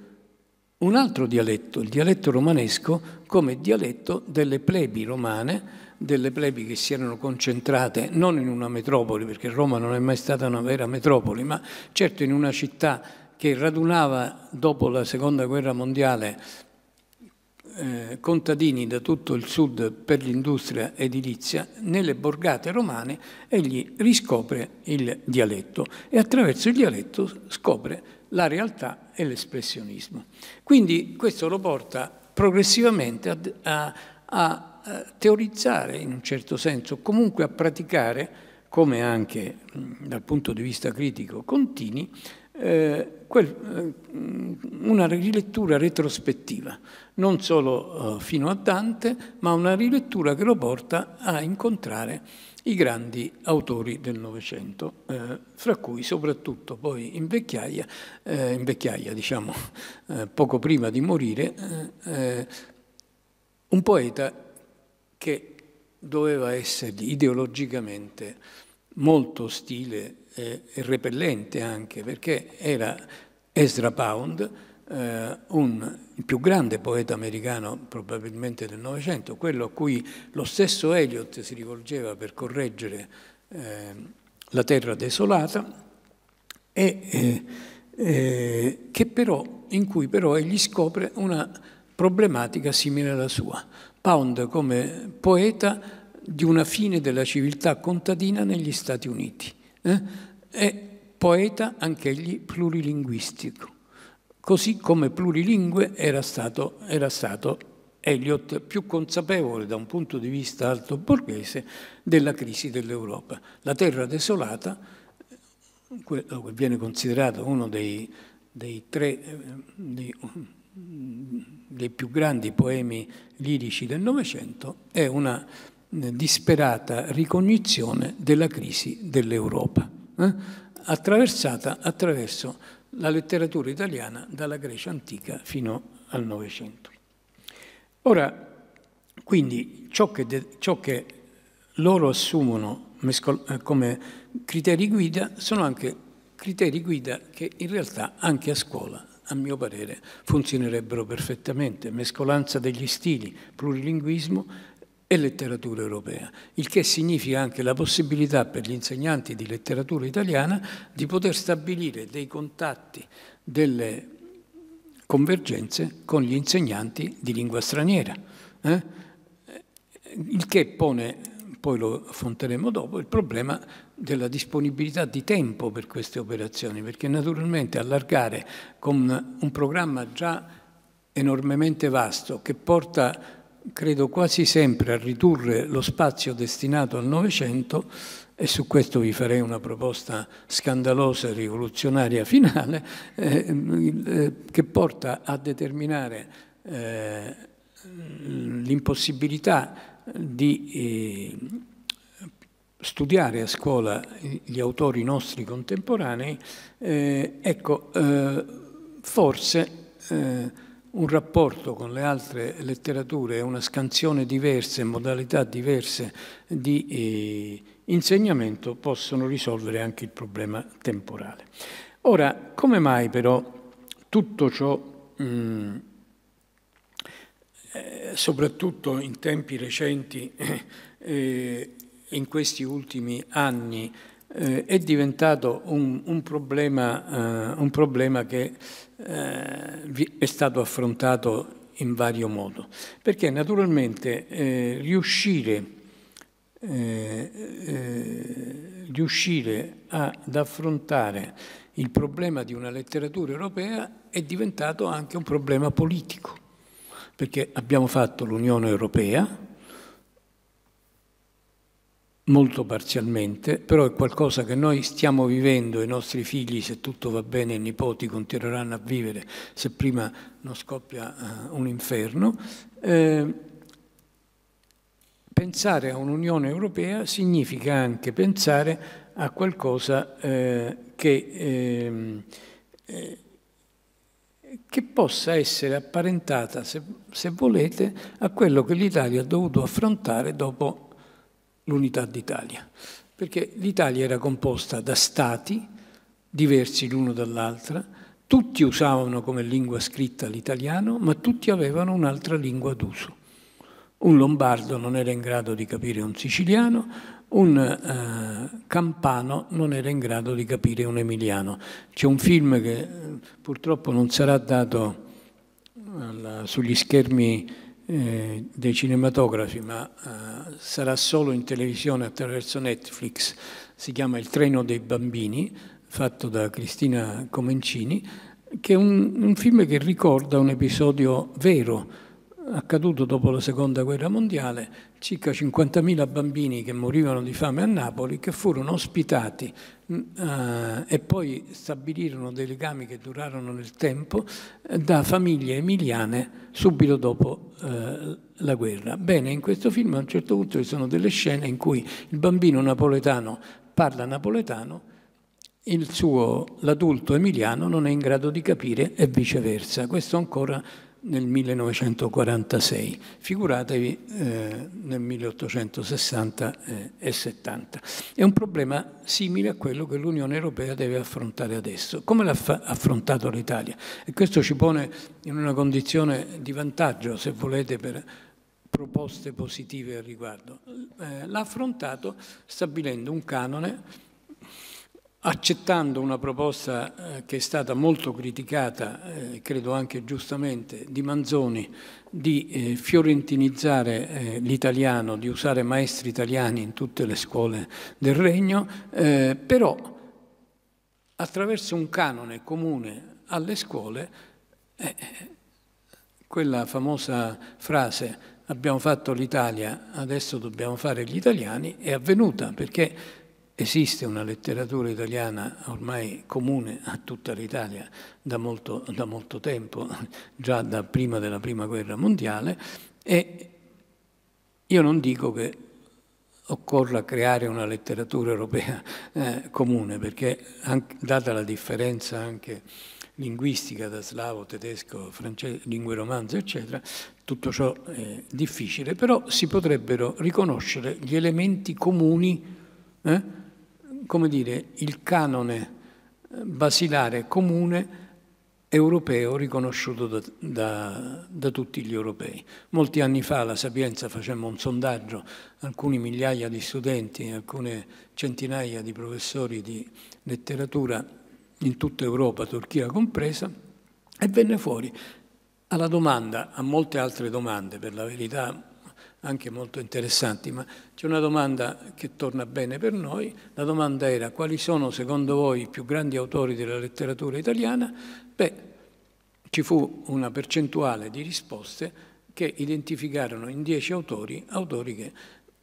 un altro dialetto, il dialetto romanesco, come dialetto delle plebi romane, delle plebi che si erano concentrate non in una metropoli, perché Roma non è mai stata una vera metropoli, ma certo in una città che radunava dopo la seconda guerra mondiale eh, contadini da tutto il sud per l'industria edilizia, nelle borgate romane egli riscopre il dialetto e attraverso il dialetto scopre la realtà e l'espressionismo. Quindi questo lo porta progressivamente a, a, a, teorizzare in un certo senso, comunque a praticare, come anche dal punto di vista critico Contini, eh, eh, una rilettura retrospettiva, non solo eh, fino a Dante, ma una rilettura che lo porta a incontrare i grandi autori del Novecento, eh, fra cui soprattutto poi in vecchiaia, in vecchiaia diciamo poco prima di morire, un poeta che doveva essergli ideologicamente molto ostile eh, repellente anche, perché era Ezra Pound, eh, un, il più grande poeta americano probabilmente del Novecento, quello a cui lo stesso Eliot si rivolgeva per correggere eh, la terra desolata, e, eh, eh però, in cui però egli scopre una problematica simile alla sua. Pound come poeta di una fine della civiltà contadina negli Stati Uniti. Eh? è poeta anch'egli plurilinguistico, così come plurilingue era stato, era stato Eliot più consapevole da un punto di vista alto borghese della crisi dell'Europa. La terra desolata, quello che viene considerato uno dei, dei tre, eh, dei, dei più grandi poemi lirici del Novecento, è una eh, disperata ricognizione della crisi dell'Europa eh? attraversata attraverso la letteratura italiana dalla Grecia antica fino al Novecento. Ora, quindi, ciò che, de, ciò che loro assumono eh, come criteri guida sono anche criteri guida che in realtà anche a scuola a mio parere, funzionerebbero perfettamente. Mescolanza degli stili, plurilinguismo, e letteratura europea, il che significa anche la possibilità per gli insegnanti di letteratura italiana di poter stabilire dei contatti, delle convergenze con gli insegnanti di lingua straniera, eh? il che pone, poi lo affronteremo dopo, il problema della disponibilità di tempo per queste operazioni, perché naturalmente allargare con un programma già enormemente vasto che porta credo quasi sempre a ridurre lo spazio destinato al Novecento e su questo vi farei una proposta scandalosa e rivoluzionaria finale eh, eh che porta a determinare eh, l'impossibilità di eh, studiare a scuola gli autori nostri contemporanei, eh, ecco, eh, forse un rapporto con le altre letterature, una scansione diversa e modalità diverse di eh, insegnamento possono risolvere anche il problema temporale. Ora, come mai però tutto ciò, mh, mm, eh, soprattutto in tempi recenti, eh, in questi ultimi anni, eh, è diventato un, un, problema, eh, un problema che eh, è stato affrontato in vario modo, perché naturalmente eh, riuscire, eh, eh, riuscire ad affrontare il problema di una letteratura europea è diventato anche un problema politico, perché abbiamo fatto l'Unione Europea, molto parzialmente, però è qualcosa che noi stiamo vivendo, i nostri figli, se tutto va bene, i nipoti continueranno a vivere, se prima non scoppia eh, un inferno. Eh, pensare a un'Unione Europea significa anche pensare a qualcosa eh, che, ehm, eh, che, possa essere apparentata, se, se volete, a quello che l'Italia ha dovuto affrontare dopo l'unità d'Italia, perché l'Italia era composta da stati diversi l'uno dall'altra, tutti usavano come lingua scritta l'italiano, ma tutti avevano un'altra lingua d'uso. Un lombardo non era in grado di capire un siciliano, un eh, campano non era in grado di capire un emiliano. C'è un film che eh, purtroppo non sarà dato eh, alla, sugli schermi eh, dei cinematografi, ma eh, sarà solo in televisione attraverso Netflix, si chiama Il treno dei bambini, fatto da Cristina Comencini, che è un, un film che ricorda un episodio vero, accaduto dopo la seconda guerra mondiale, circa 50.000 bambini che morivano di fame a Napoli, che furono ospitati mm, eh, e poi stabilirono dei legami che durarono nel tempo eh, da famiglie emiliane subito dopo eh, la guerra. Bene, in questo film a un certo punto ci sono delle scene in cui il bambino napoletano parla napoletano l'adulto emiliano non è in grado di capire e viceversa. Questo ancora nel 1946, figuratevi eh, nel 1860 eh, e 70. È un problema simile a quello che l'Unione Europea deve affrontare adesso. Come l'ha affrontato l'Italia? E questo ci pone in una condizione di vantaggio, se volete, per proposte positive al riguardo. Eh, l'ha affrontato stabilendo un canone accettando una proposta eh, che è stata molto criticata, eh, credo anche giustamente, di Manzoni, di eh, fiorentinizzare l'italiano, di usare maestri italiani in tutte le scuole del Regno, però attraverso un canone comune alle scuole, quella famosa frase abbiamo fatto l'Italia, adesso dobbiamo fare gli italiani, è avvenuta perché Esiste una letteratura italiana ormai comune a tutta l'Italia da molto, da molto tempo, già da prima della Prima Guerra Mondiale, e io non dico che occorra creare una letteratura europea eh, comune, perché anche, data la differenza anche linguistica da slavo, tedesco, francese, lingue romanze, eccetera, tutto ciò è difficile, però si potrebbero riconoscere gli elementi comuni eh, come dire, il canone eh, basilare comune europeo riconosciuto da, da, da, tutti gli europei. Molti anni fa alla Sapienza facemmo un sondaggio, alcuni migliaia di studenti, alcune centinaia di professori di letteratura in tutta Europa, Turchia compresa, e venne fuori alla domanda, a molte altre domande per la verità anche molto interessanti, ma c'è una domanda che torna bene per noi. La domanda era quali sono secondo voi i più grandi autori della letteratura italiana? Beh, ci fu una percentuale di risposte che identificarono in dieci autori, autori che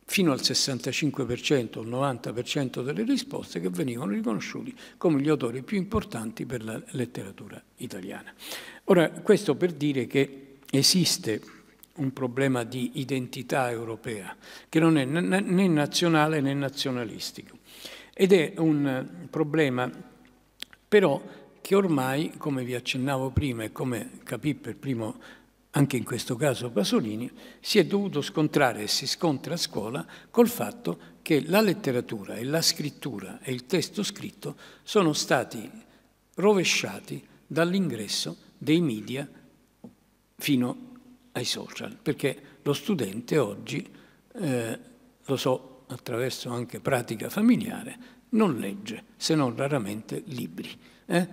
fino al 65% o il 90% delle risposte che venivano riconosciuti come gli autori più importanti per la letteratura italiana. Ora, questo per dire che esiste un problema di identità europea, che non è né nazionale né nazionalistico. Ed è un eh, problema però che ormai, come vi accennavo prima e come capì per primo anche in questo caso Pasolini, si è dovuto scontrare e si scontra a scuola col fatto che la letteratura e la scrittura e il testo scritto sono stati rovesciati dall'ingresso dei media fino a ai social, perché lo studente oggi, eh, lo so attraverso anche pratica familiare, non legge, se non raramente libri. Eh?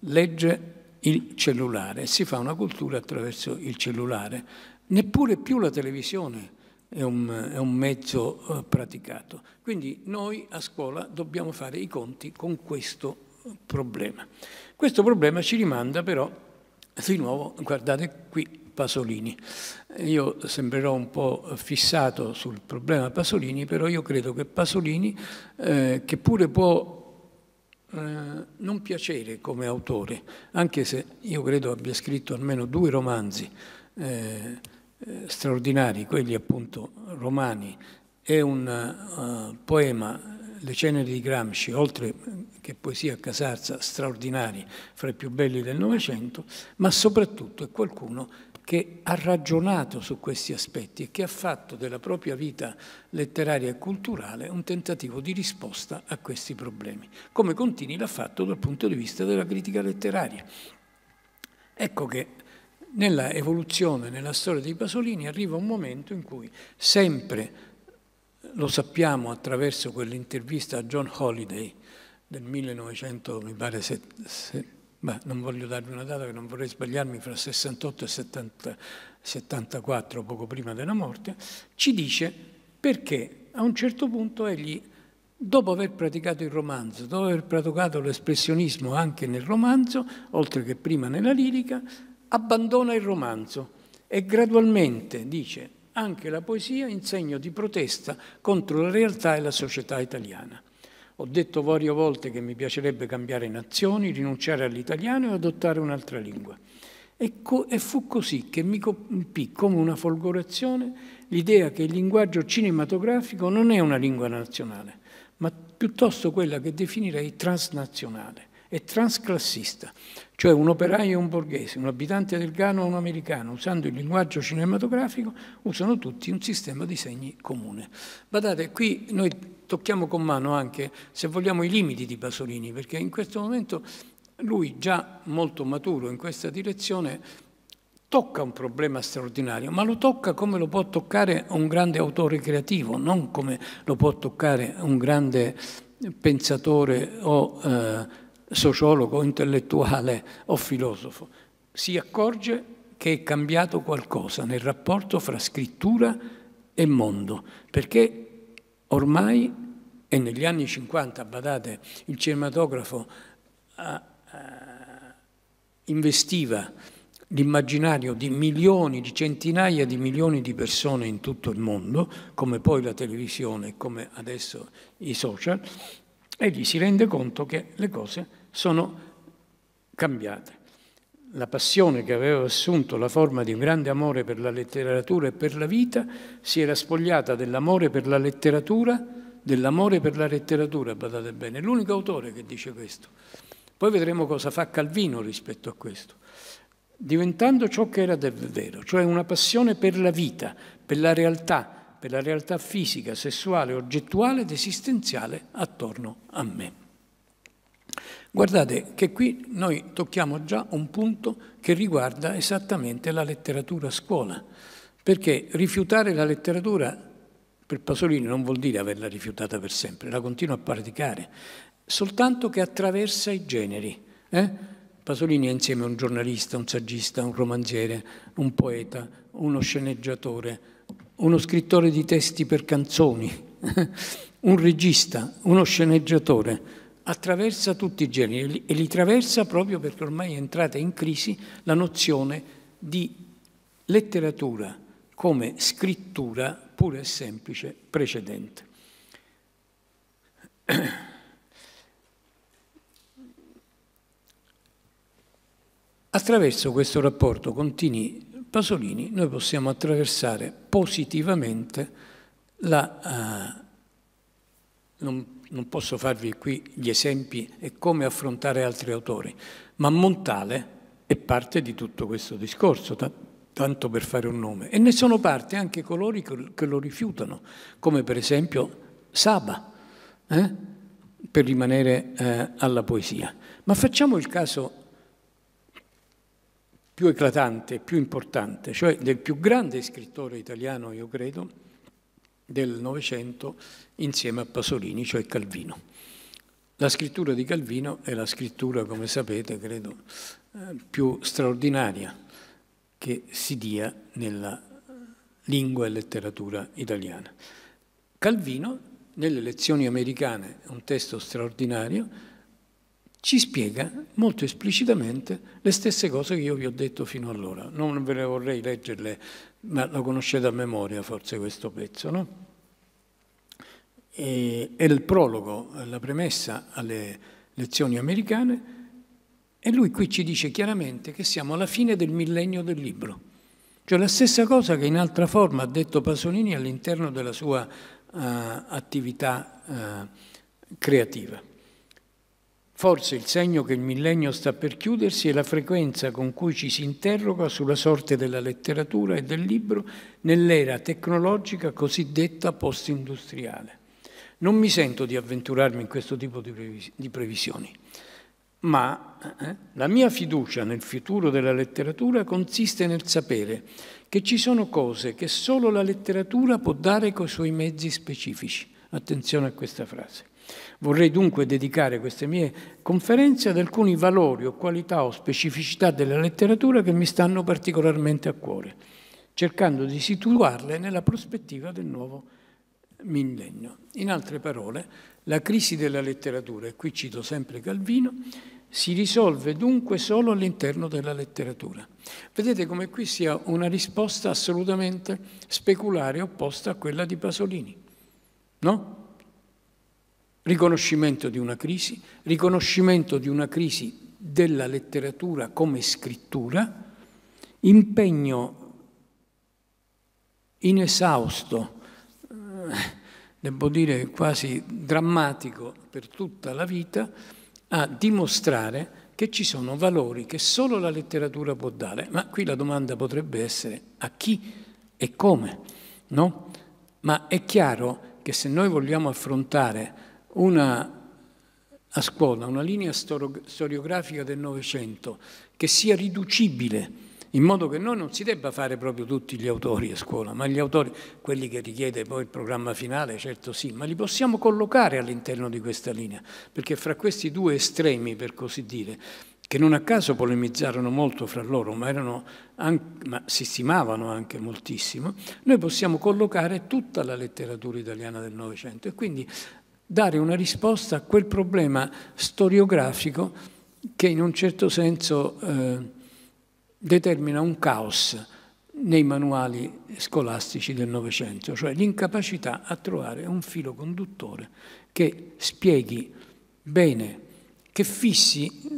Legge il cellulare, si fa una cultura attraverso il cellulare, neppure più la televisione è un, è un, mezzo eh, praticato. Quindi noi a scuola dobbiamo fare i conti con questo problema. Questo problema ci rimanda però, di nuovo, guardate qui, Pasolini. Io sembrerò un po' fissato sul problema Pasolini, però io credo che Pasolini, eh, che pure può eh, non piacere come autore, anche se io credo abbia scritto almeno due romanzi eh, eh straordinari, quelli appunto romani, e un uh, poema le ceneri di Gramsci, oltre che poesia a Casarza, straordinari, fra i più belli del Novecento, ma soprattutto è qualcuno che ha ragionato su questi aspetti e che ha fatto della propria vita letteraria e culturale un tentativo di risposta a questi problemi, come Contini l'ha fatto dal punto di vista della critica letteraria. Ecco che nella evoluzione, nella storia di Pasolini, arriva un momento in cui sempre, lo sappiamo attraverso quell'intervista a John Holiday del 1970, Beh, non voglio darvi una data che non vorrei sbagliarmi, fra 68 e 70, 74, poco prima della morte, ci dice perché a un certo punto egli, dopo aver praticato il romanzo, dopo aver praticato l'espressionismo anche nel romanzo, oltre che prima nella lirica, abbandona il romanzo e gradualmente, dice, anche la poesia in segno di protesta contro la realtà e la società italiana. Ho detto varie volte che mi piacerebbe cambiare nazioni, rinunciare all'italiano e adottare un'altra lingua. E, co- e, fu così che mi colpì come una folgorazione l'idea che il linguaggio cinematografico non è una lingua nazionale, ma piuttosto quella che definirei transnazionale e transclassista, cioè un operaio e un borghese, un abitante del Ghana o un americano, usando il linguaggio cinematografico, usano tutti un sistema di segni comune. Guardate, qui noi tocchiamo con mano anche, se vogliamo, i limiti di Pasolini, perché in questo momento lui, già molto maturo in questa direzione, tocca un problema straordinario, ma lo tocca come lo può toccare un grande autore creativo, non come lo può toccare un grande pensatore o eh, sociologo, intellettuale o filosofo. Si accorge che è cambiato qualcosa nel rapporto fra scrittura e mondo, perché Ormai, e negli anni 50, badate, il cinematografo ah, ah, investiva l'immaginario di milioni, di centinaia di milioni di persone in tutto il mondo, come poi la televisione, come adesso i social, e lì si rende conto che le cose sono cambiate la passione che aveva assunto la forma di un grande amore per la letteratura e per la vita si era spogliata dell'amore per la letteratura, dell'amore per la letteratura, badate bene, è l'unico autore che dice questo. Poi vedremo cosa fa Calvino rispetto a questo. Diventando ciò che era del vero, cioè una passione per la vita, per la realtà, per la realtà fisica, sessuale, oggettuale ed esistenziale attorno a me. Guardate che qui noi tocchiamo già un punto che riguarda esattamente la letteratura a scuola, perché rifiutare la letteratura per Pasolini non vuol dire averla rifiutata per sempre, la continua a praticare, soltanto che attraversa i generi. Eh? Pasolini è insieme un giornalista, un saggista, un romanziere, un poeta, uno sceneggiatore, uno scrittore di testi per canzoni, un regista, uno sceneggiatore, attraversa tutti i generi e li traversa proprio perché ormai è entrata in crisi la nozione di letteratura come scrittura pura e semplice precedente. Attraverso questo rapporto Contini-Pasolini noi possiamo attraversare positivamente la, uh, non non posso farvi qui gli esempi e come affrontare altri autori, ma Montale è parte di tutto questo discorso, tanto per fare un nome. E ne sono parte anche coloro che lo rifiutano, come per esempio Saba, eh? per rimanere eh, alla poesia. Ma facciamo il caso più eclatante, più importante, cioè del più grande scrittore italiano, io credo, del Novecento insieme a Pasolini, cioè Calvino. La scrittura di Calvino è la scrittura, come sapete, credo, eh, più straordinaria che si dia nella lingua e letteratura italiana. Calvino, nelle lezioni americane, un testo straordinario, ci spiega molto esplicitamente le stesse cose che io vi ho detto fino allora. Non ve le vorrei leggerle, ma lo conoscete a memoria forse questo pezzo, no? è il prologo, la premessa alle lezioni americane, e lui qui ci dice chiaramente che siamo alla fine del millennio del libro. Cioè la stessa cosa che in altra forma ha detto Pasolini all'interno della sua uh, attività uh, creativa. Forse il segno che il millennio sta per chiudersi è la frequenza con cui ci si interroga sulla sorte della letteratura e del libro nell'era tecnologica cosiddetta post-industriale. Non mi sento di avventurarmi in questo tipo di, previsioni, ma eh, la mia fiducia nel futuro della letteratura consiste nel sapere che ci sono cose che solo la letteratura può dare coi suoi mezzi specifici. Attenzione a questa frase Vorrei dunque dedicare queste mie conferenze ad alcuni valori o qualità o specificità della letteratura che mi stanno particolarmente a cuore, cercando di situarle nella prospettiva del nuovo millennio. In altre parole, la crisi della letteratura, e qui cito sempre Calvino, si risolve dunque solo all'interno della letteratura. Vedete come qui sia una risposta assolutamente speculare opposta a quella di Pasolini. No? riconoscimento di una crisi, riconoscimento di una crisi della letteratura come scrittura, impegno inesausto, eh, devo dire quasi drammatico per tutta la vita, a dimostrare che ci sono valori che solo la letteratura può dare. Ma qui la domanda potrebbe essere a chi e come, no? Ma è chiaro che se noi vogliamo affrontare una, a scuola una linea storiografica del Novecento che sia riducibile, in modo che noi non si debba fare proprio tutti gli autori a scuola, ma gli autori, quelli che richiede poi il programma finale, certo sì, ma li possiamo collocare all'interno di questa linea, perché fra questi due estremi, per così dire, che non a caso polemizzarono molto fra loro, ma, anche, ma si stimavano anche moltissimo, noi possiamo collocare tutta la letteratura italiana del Novecento e quindi dare una risposta a quel problema storiografico che in un certo senso eh, determina un caos nei manuali scolastici del Novecento, cioè l'incapacità a trovare un filo conduttore che spieghi bene, che fissi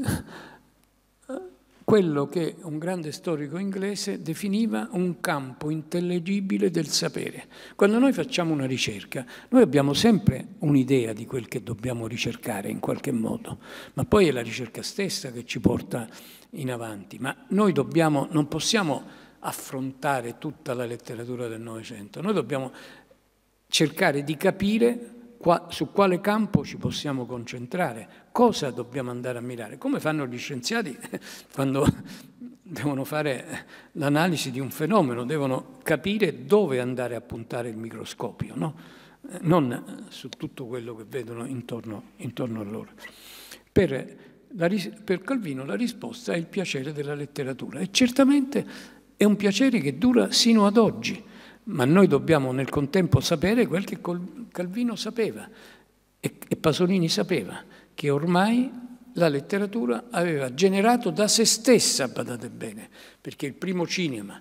quello che un grande storico inglese definiva un campo intellegibile del sapere. Quando noi facciamo una ricerca, noi abbiamo sempre un'idea di quel che dobbiamo ricercare in qualche modo, ma poi è la ricerca stessa che ci porta in avanti. Ma noi dobbiamo, non possiamo affrontare tutta la letteratura del Novecento, noi dobbiamo cercare di capire su quale campo ci possiamo concentrare, cosa dobbiamo andare a mirare, come fanno gli scienziati quando devono fare l'analisi di un fenomeno, devono capire dove andare a puntare il microscopio, no? Eh, non su tutto quello che vedono intorno, intorno a loro. Per, la, per Calvino la risposta è il piacere della letteratura e certamente è un piacere che dura sino ad oggi, ma noi dobbiamo nel contempo sapere quel che Calvino sapeva e, e Pasolini sapeva che ormai la letteratura aveva generato da se stessa, badate bene, perché il primo cinema,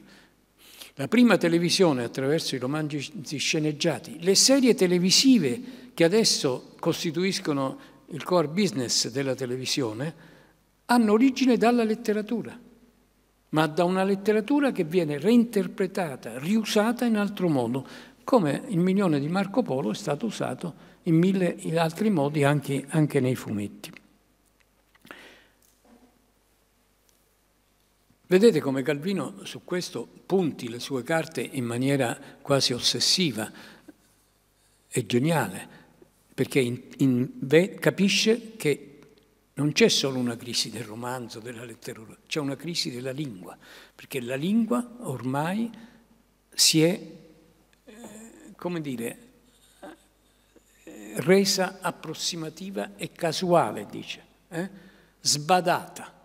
la prima televisione attraverso i romanzi sceneggiati, le serie televisive che adesso costituiscono il core business della televisione, hanno origine dalla letteratura, ma da una letteratura che viene reinterpretata, riusata in altro modo, come il milione di Marco Polo è stato usato in mille altri modi anche, anche nei fumetti. Vedete come Calvino su questo punti le sue carte in maniera quasi ossessiva e geniale, perché in, in, capisce che non c'è solo una crisi del romanzo, della letteratura, c'è una crisi della lingua, perché la lingua ormai si è, eh, come dire, resa approssimativa e casuale, dice, eh? sbadata.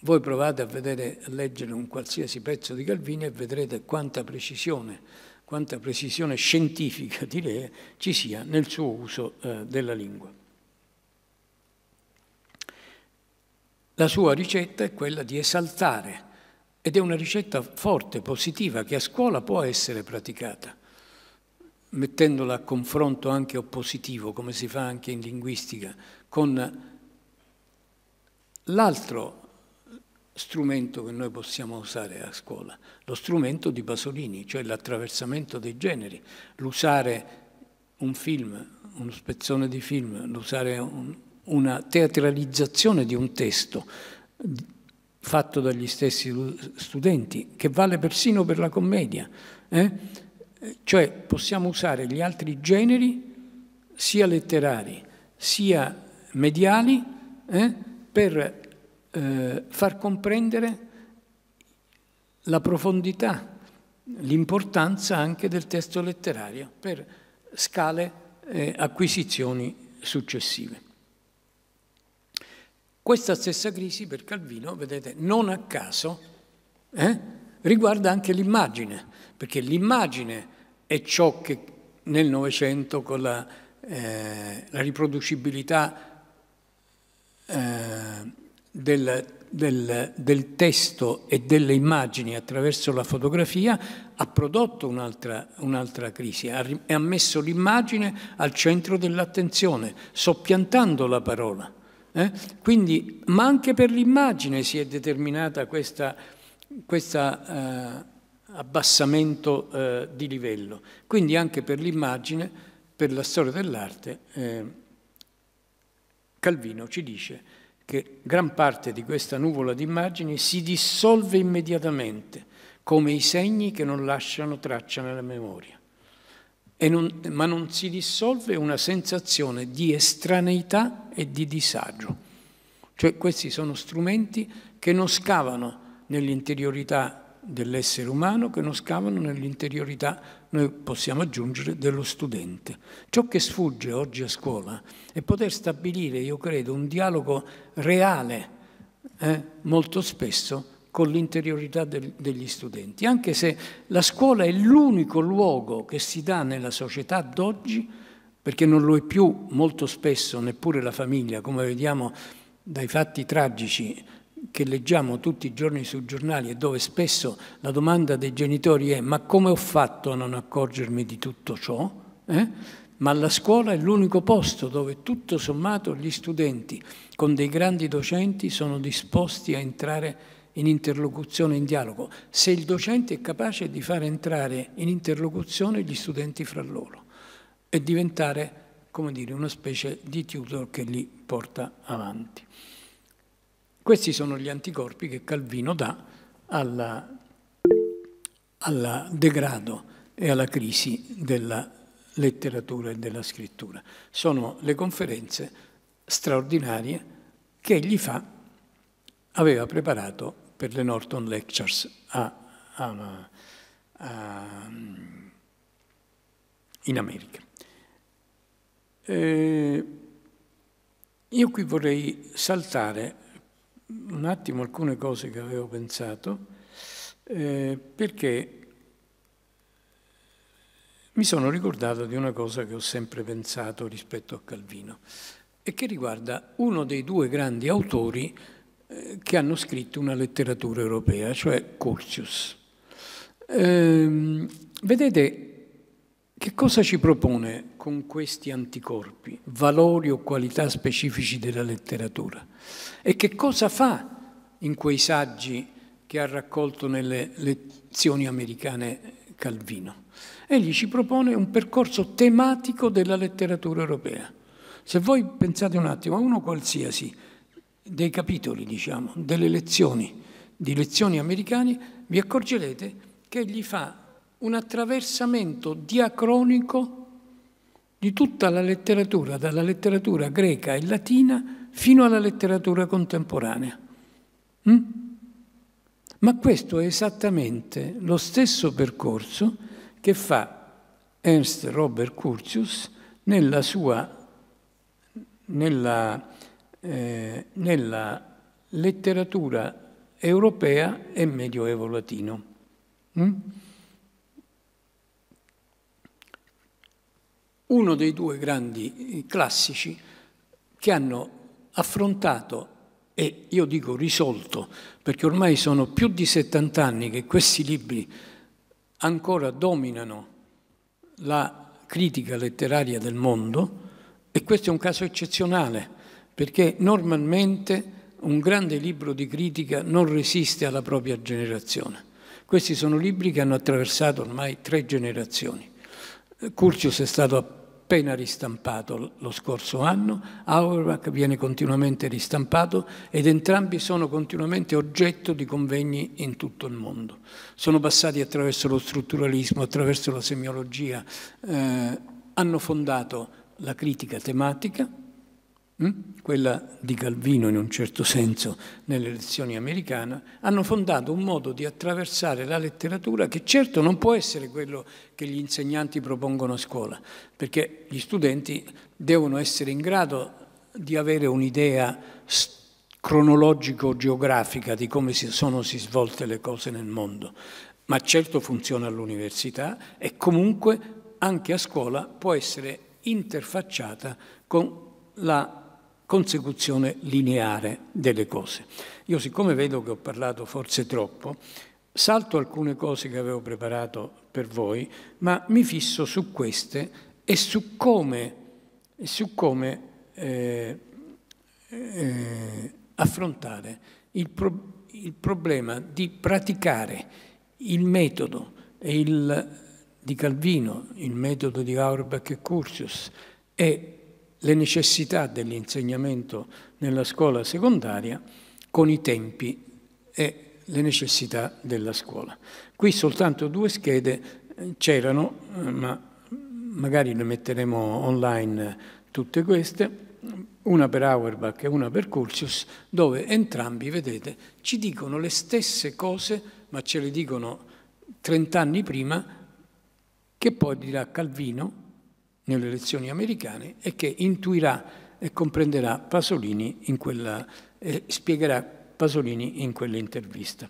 Voi provate a, vedere, a leggere un qualsiasi pezzo di Calvino e vedrete quanta precisione, quanta precisione scientifica, direi, ci sia nel suo uso eh, della lingua. La sua ricetta è quella di esaltare, ed è una ricetta forte, positiva, che a scuola può essere praticata mettendola a confronto anche oppositivo, come si fa anche in linguistica, con l'altro strumento che noi possiamo usare a scuola, lo strumento di Pasolini, cioè l'attraversamento dei generi, l'usare un film, uno spezzone di film, l'usare un, una teatralizzazione di un testo fatto dagli stessi studenti, che vale persino per la commedia. Eh? Cioè possiamo usare gli altri generi, sia letterari sia mediali, eh, per eh, far comprendere la profondità, l'importanza anche del testo letterario per scale e acquisizioni successive. Questa stessa crisi per Calvino, vedete, non a caso eh, riguarda anche l'immagine, perché l'immagine è ciò che nel Novecento con la, eh, la riproducibilità eh, del, del, del, testo e delle immagini attraverso la fotografia ha prodotto un'altra, un'altra crisi ha, ha messo l'immagine al centro dell'attenzione, soppiantando la parola. Eh? Quindi, ma anche per l'immagine si è determinata questa, questa eh, abbassamento eh, di livello. Quindi anche per l'immagine, per la storia dell'arte, eh, Calvino ci dice che gran parte di questa nuvola di immagini si dissolve immediatamente, come i segni che non lasciano traccia nella memoria. Non, ma non si dissolve una sensazione di estraneità e di disagio. Cioè questi sono strumenti che non scavano nell'interiorità dell'essere umano che non scavano nell'interiorità, noi possiamo aggiungere, dello studente. Ciò che sfugge oggi a scuola è poter stabilire, io credo, un dialogo reale, eh, molto spesso, con l'interiorità del, degli studenti, anche se la scuola è l'unico luogo che si dà nella società d'oggi, perché non lo è più molto spesso neppure la famiglia, come vediamo dai fatti tragici che leggiamo tutti i giorni sui giornali e dove spesso la domanda dei genitori è ma come ho fatto a non accorgermi di tutto ciò? Eh? Ma la scuola è l'unico posto dove tutto sommato gli studenti con dei grandi docenti sono disposti a entrare in interlocuzione, in dialogo, se il docente è capace di fare entrare in interlocuzione gli studenti fra loro e diventare, come dire, una specie di tutor che li porta avanti. Questi sono gli anticorpi che Calvino dà al degrado e alla crisi della letteratura e della scrittura. Sono le conferenze straordinarie che egli fa, aveva preparato per le Norton Lectures a, a, a, in America. Eh, io qui vorrei saltare un attimo alcune cose che avevo pensato, eh, perché mi sono ricordato di una cosa che ho sempre pensato rispetto a Calvino e che riguarda uno dei due grandi autori eh, che hanno scritto una letteratura europea, cioè Curtius. Ehm, vedete, che cosa ci propone con questi anticorpi, valori o qualità specifici della letteratura? E che cosa fa in quei saggi che ha raccolto nelle lezioni americane Calvino? Egli ci propone un percorso tematico della letteratura europea. Se voi pensate un attimo a uno qualsiasi dei capitoli, diciamo, delle lezioni, di lezioni americane, vi accorgerete che egli fa un attraversamento diacronico di tutta la letteratura, dalla letteratura greca e latina fino alla letteratura contemporanea. Mm? Ma questo è esattamente lo stesso percorso che fa Ernst Robert Curtius nella sua nella, eh, nella letteratura europea e medioevo latino. Mm? uno dei due grandi eh, classici che hanno affrontato e io dico risolto, perché ormai sono più di 70 anni che questi libri ancora dominano la critica letteraria del mondo e questo è un caso eccezionale, perché normalmente un grande libro di critica non resiste alla propria generazione. Questi sono libri che hanno attraversato ormai tre generazioni. Curtius è stato appena ristampato lo scorso anno, Auerbach viene continuamente ristampato ed entrambi sono continuamente oggetto di convegni in tutto il mondo. Sono passati attraverso lo strutturalismo, attraverso la semiologia, eh, hanno fondato la critica tematica, Hm? quella di Calvino in un certo senso nelle lezioni americane, hanno fondato un modo di attraversare la letteratura che certo non può essere quello che gli insegnanti propongono a scuola, perché gli studenti devono essere in grado di avere un'idea cronologico-geografica di come si sono si svolte le cose nel mondo, ma certo funziona all'università e comunque anche a scuola può essere interfacciata con la consecuzione lineare delle cose. Io siccome vedo che ho parlato forse troppo, salto alcune cose che avevo preparato per voi, ma mi fisso su queste e su come, e su come eh, eh, affrontare il, pro il problema di praticare il metodo e il di Calvino, il metodo di Auerbach e Curtius e le necessità dell'insegnamento nella scuola secondaria con i tempi e le necessità della scuola. Qui soltanto due schede eh, c'erano, eh, ma magari le metteremo online eh, tutte queste, una per Auerbach e una per Cursius, dove entrambi, vedete, ci dicono le stesse cose, ma ce le dicono 30 anni prima, che poi dirà Calvino nelle elezioni americane e che intuirà e comprenderà Pasolini in quella, eh, spiegherà Pasolini in quell'intervista.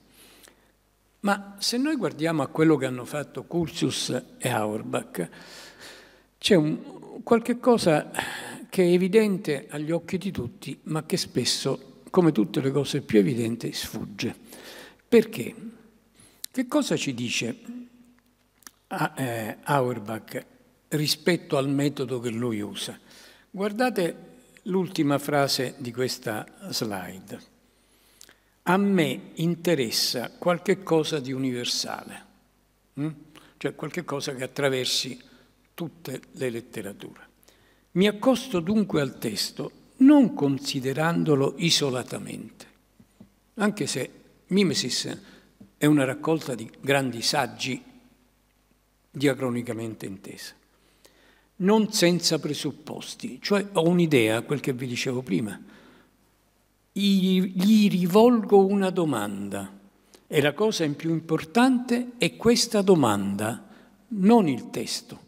Ma se noi guardiamo a quello che hanno fatto Curtius e Auerbach, c'è qualche cosa che è evidente agli occhi di tutti, ma che spesso, come tutte le cose più evidenti, sfugge. Perché? Che cosa ci dice ah, eh, Auerbach rispetto al metodo che lui usa. Guardate l'ultima frase di questa slide. A me interessa qualche cosa di universale, mm? cioè qualche cosa che attraversi tutte le letterature. Mi accosto dunque al testo non considerandolo isolatamente, anche se Mimesis è una raccolta di grandi saggi diacronicamente intesa non senza presupposti, cioè ho un'idea, quel che vi dicevo prima, gli, rivolgo una domanda e la cosa più importante è questa domanda, non il testo.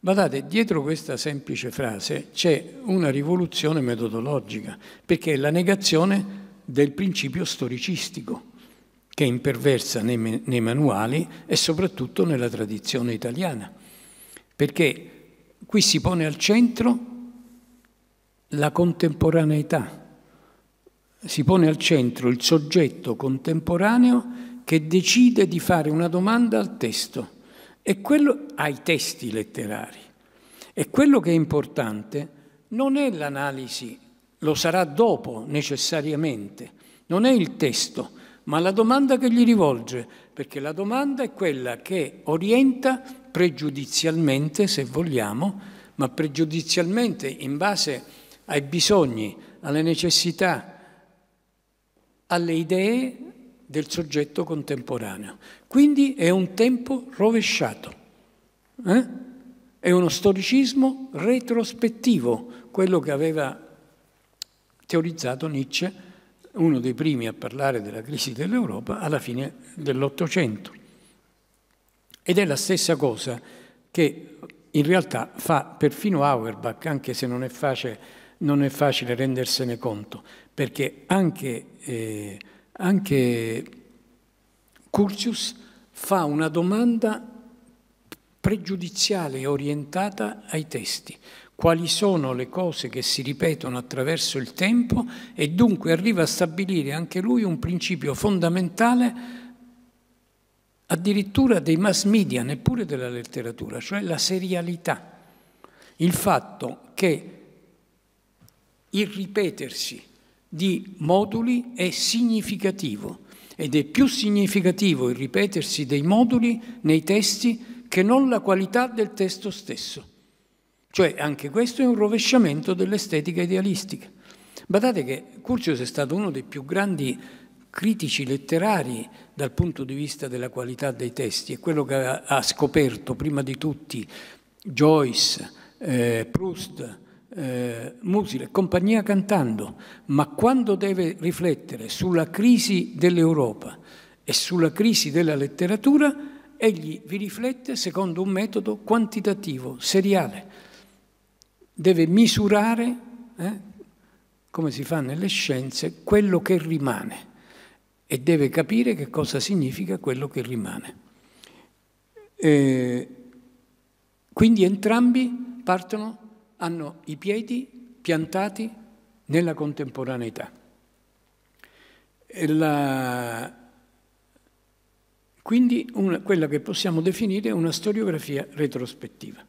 Guardate, dietro questa semplice frase c'è una rivoluzione metodologica, perché è la negazione del principio storicistico che imperversa nei manuali e soprattutto nella tradizione italiana. Perché Qui si pone al centro la contemporaneità, si pone al centro il soggetto contemporaneo che decide di fare una domanda al testo e quello, ai testi letterari. E quello che è importante non è l'analisi, lo sarà dopo necessariamente, non è il testo, ma la domanda che gli rivolge, perché la domanda è quella che orienta pregiudizialmente, se vogliamo, ma pregiudizialmente in base ai bisogni, alle necessità, alle idee del soggetto contemporaneo. Quindi è un tempo rovesciato, eh? è uno storicismo retrospettivo, quello che aveva teorizzato Nietzsche, uno dei primi a parlare della crisi dell'Europa, alla fine dell'Ottocento. Ed è la stessa cosa che in realtà fa perfino Auerbach, anche se non è facile, non è facile rendersene conto, perché anche, eh, anche Curtius fa una domanda pregiudiziale e orientata ai testi. Quali sono le cose che si ripetono attraverso il tempo e dunque arriva a stabilire anche lui un principio fondamentale addirittura dei mass media, neppure della letteratura, cioè la serialità, il fatto che il ripetersi di moduli è significativo ed è più significativo il ripetersi dei moduli nei testi che non la qualità del testo stesso. Cioè anche questo è un rovesciamento dell'estetica idealistica. Badate che Curtius è stato uno dei più grandi critici letterari dal punto di vista della qualità dei testi. È quello che ha scoperto prima di tutti Joyce, eh, Proust, eh, Musil e compagnia cantando, ma quando deve riflettere sulla crisi dell'Europa e sulla crisi della letteratura, egli vi riflette secondo un metodo quantitativo, seriale. Deve misurare, eh, come si fa nelle scienze, quello che rimane e deve capire che cosa significa quello che rimane. E eh, quindi entrambi partono, hanno i piedi piantati nella contemporaneità. La... Quindi una, quella che possiamo definire una storiografia retrospettiva.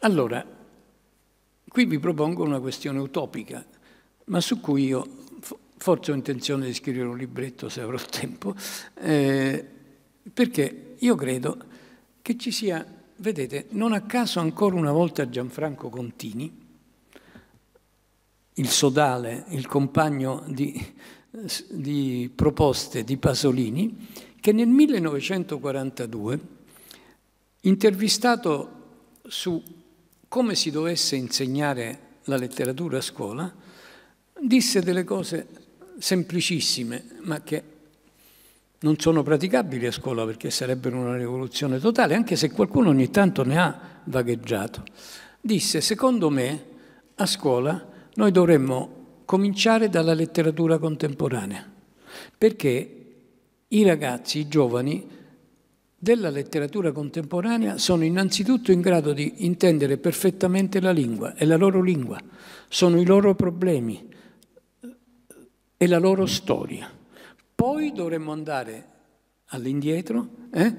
Allora, qui vi propongo una questione utopica, ma su cui io forse ho intenzione di scrivere un libretto se avrò tempo, eh, perché io credo che ci sia, vedete, non a caso ancora una volta Gianfranco Contini, il sodale, il compagno di, di proposte di Pasolini, che nel 1942, intervistato su come si dovesse insegnare la letteratura a scuola, disse delle cose semplicissime, ma che non sono praticabili a scuola perché sarebbero una rivoluzione totale, anche se qualcuno ogni tanto ne ha vagheggiato. Disse, secondo me, a scuola noi dovremmo cominciare dalla letteratura contemporanea, perché i ragazzi, i giovani della letteratura contemporanea sono innanzitutto in grado di intendere perfettamente la lingua e la loro lingua, sono i loro problemi, e la loro storia. Poi dovremmo andare all'indietro, eh?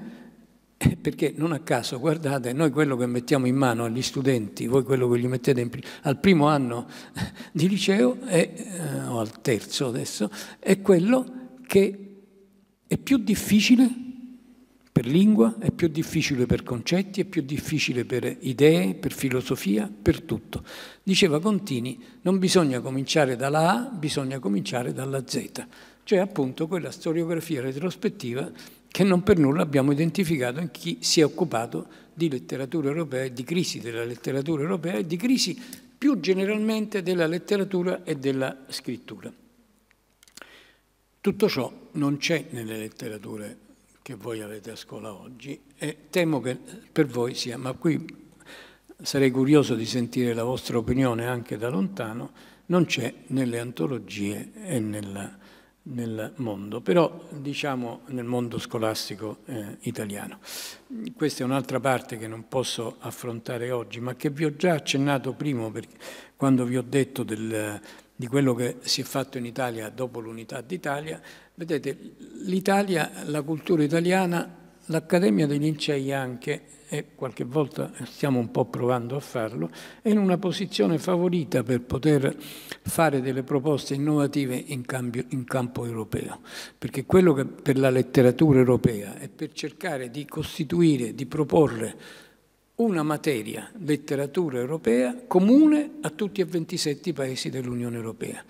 eh? perché non a caso, guardate, noi quello che mettiamo in mano agli studenti, voi quello che gli mettete in, al primo anno di liceo, è, eh, o al terzo adesso, è quello che è più difficile per lingua, è più difficile per concetti, è più difficile per idee, per filosofia, per tutto. Diceva Contini, non bisogna cominciare dalla A, bisogna cominciare dalla Z, cioè appunto quella storiografia retrospettiva che non per nulla abbiamo identificato in chi si è occupato di letteratura europea, e di crisi della letteratura europea e di crisi più generalmente della letteratura e della scrittura. Tutto ciò non c'è nelle letterature che voi avete a scuola oggi e temo che per voi sia, ma qui sarei curioso di sentire la vostra opinione anche da lontano, non c'è nelle antologie e nella, nel mondo, però diciamo nel mondo scolastico eh, italiano. Questa è un'altra parte che non posso affrontare oggi, ma che vi ho già accennato prima perché, quando vi ho detto del, di quello che si è fatto in Italia dopo l'unità d'Italia, Vedete, l'Italia, la cultura italiana, l'Accademia dei Lincei anche, e qualche volta stiamo un po' provando a farlo, è in una posizione favorita per poter fare delle proposte innovative in, cambio, in campo europeo, perché quello che per la letteratura europea è per cercare di costituire, di proporre una materia, letteratura europea, comune a tutti e 27 i paesi dell'Unione Europea.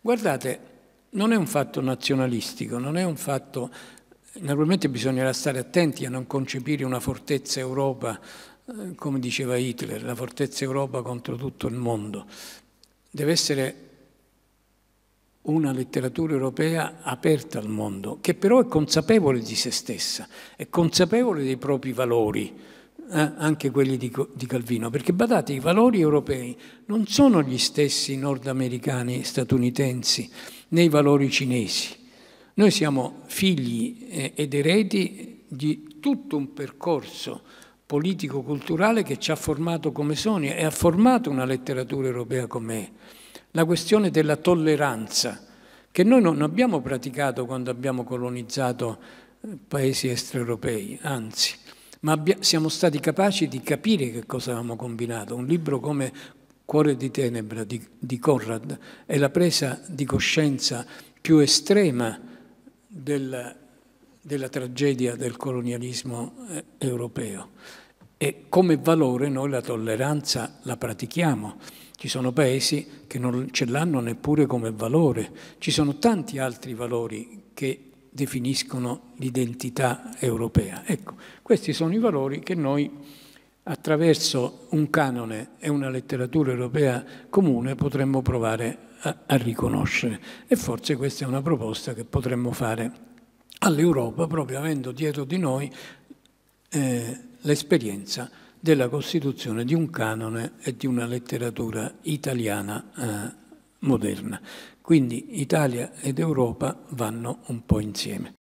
Guardate, non è un fatto nazionalistico, non è un fatto... Naturalmente bisognerà stare attenti a non concepire una fortezza Europa, eh, come diceva Hitler, la fortezza Europa contro tutto il mondo. Deve essere una letteratura europea aperta al mondo, che però è consapevole di se stessa, è consapevole dei propri valori, eh, anche quelli di, di, Calvino, perché badate, i valori europei non sono gli stessi nordamericani, statunitensi, nei valori cinesi. Noi siamo figli eh, ed eredi di tutto un percorso politico-culturale che ci ha formato come Sonia e ha formato una letteratura europea com'è. La questione della tolleranza, che noi non abbiamo praticato quando abbiamo colonizzato eh, paesi extraeuropei, anzi, ma siamo stati capaci di capire che cosa avevamo combinato. Un libro come Cuore di tenebra di, di Conrad è la presa di coscienza più estrema del, della tragedia del colonialismo eh, europeo. E come valore noi la tolleranza la pratichiamo. Ci sono paesi che non ce l'hanno neppure come valore. Ci sono tanti altri valori che definiscono l'identità europea. Ecco, questi sono i valori che noi attraverso un canone e una letteratura europea comune potremmo provare a, a riconoscere. E forse questa è una proposta che potremmo fare all'Europa, proprio avendo dietro di noi eh, l'esperienza della costituzione di un canone e di una letteratura italiana eh, moderna. Quindi Italia ed Europa vanno un po' insieme.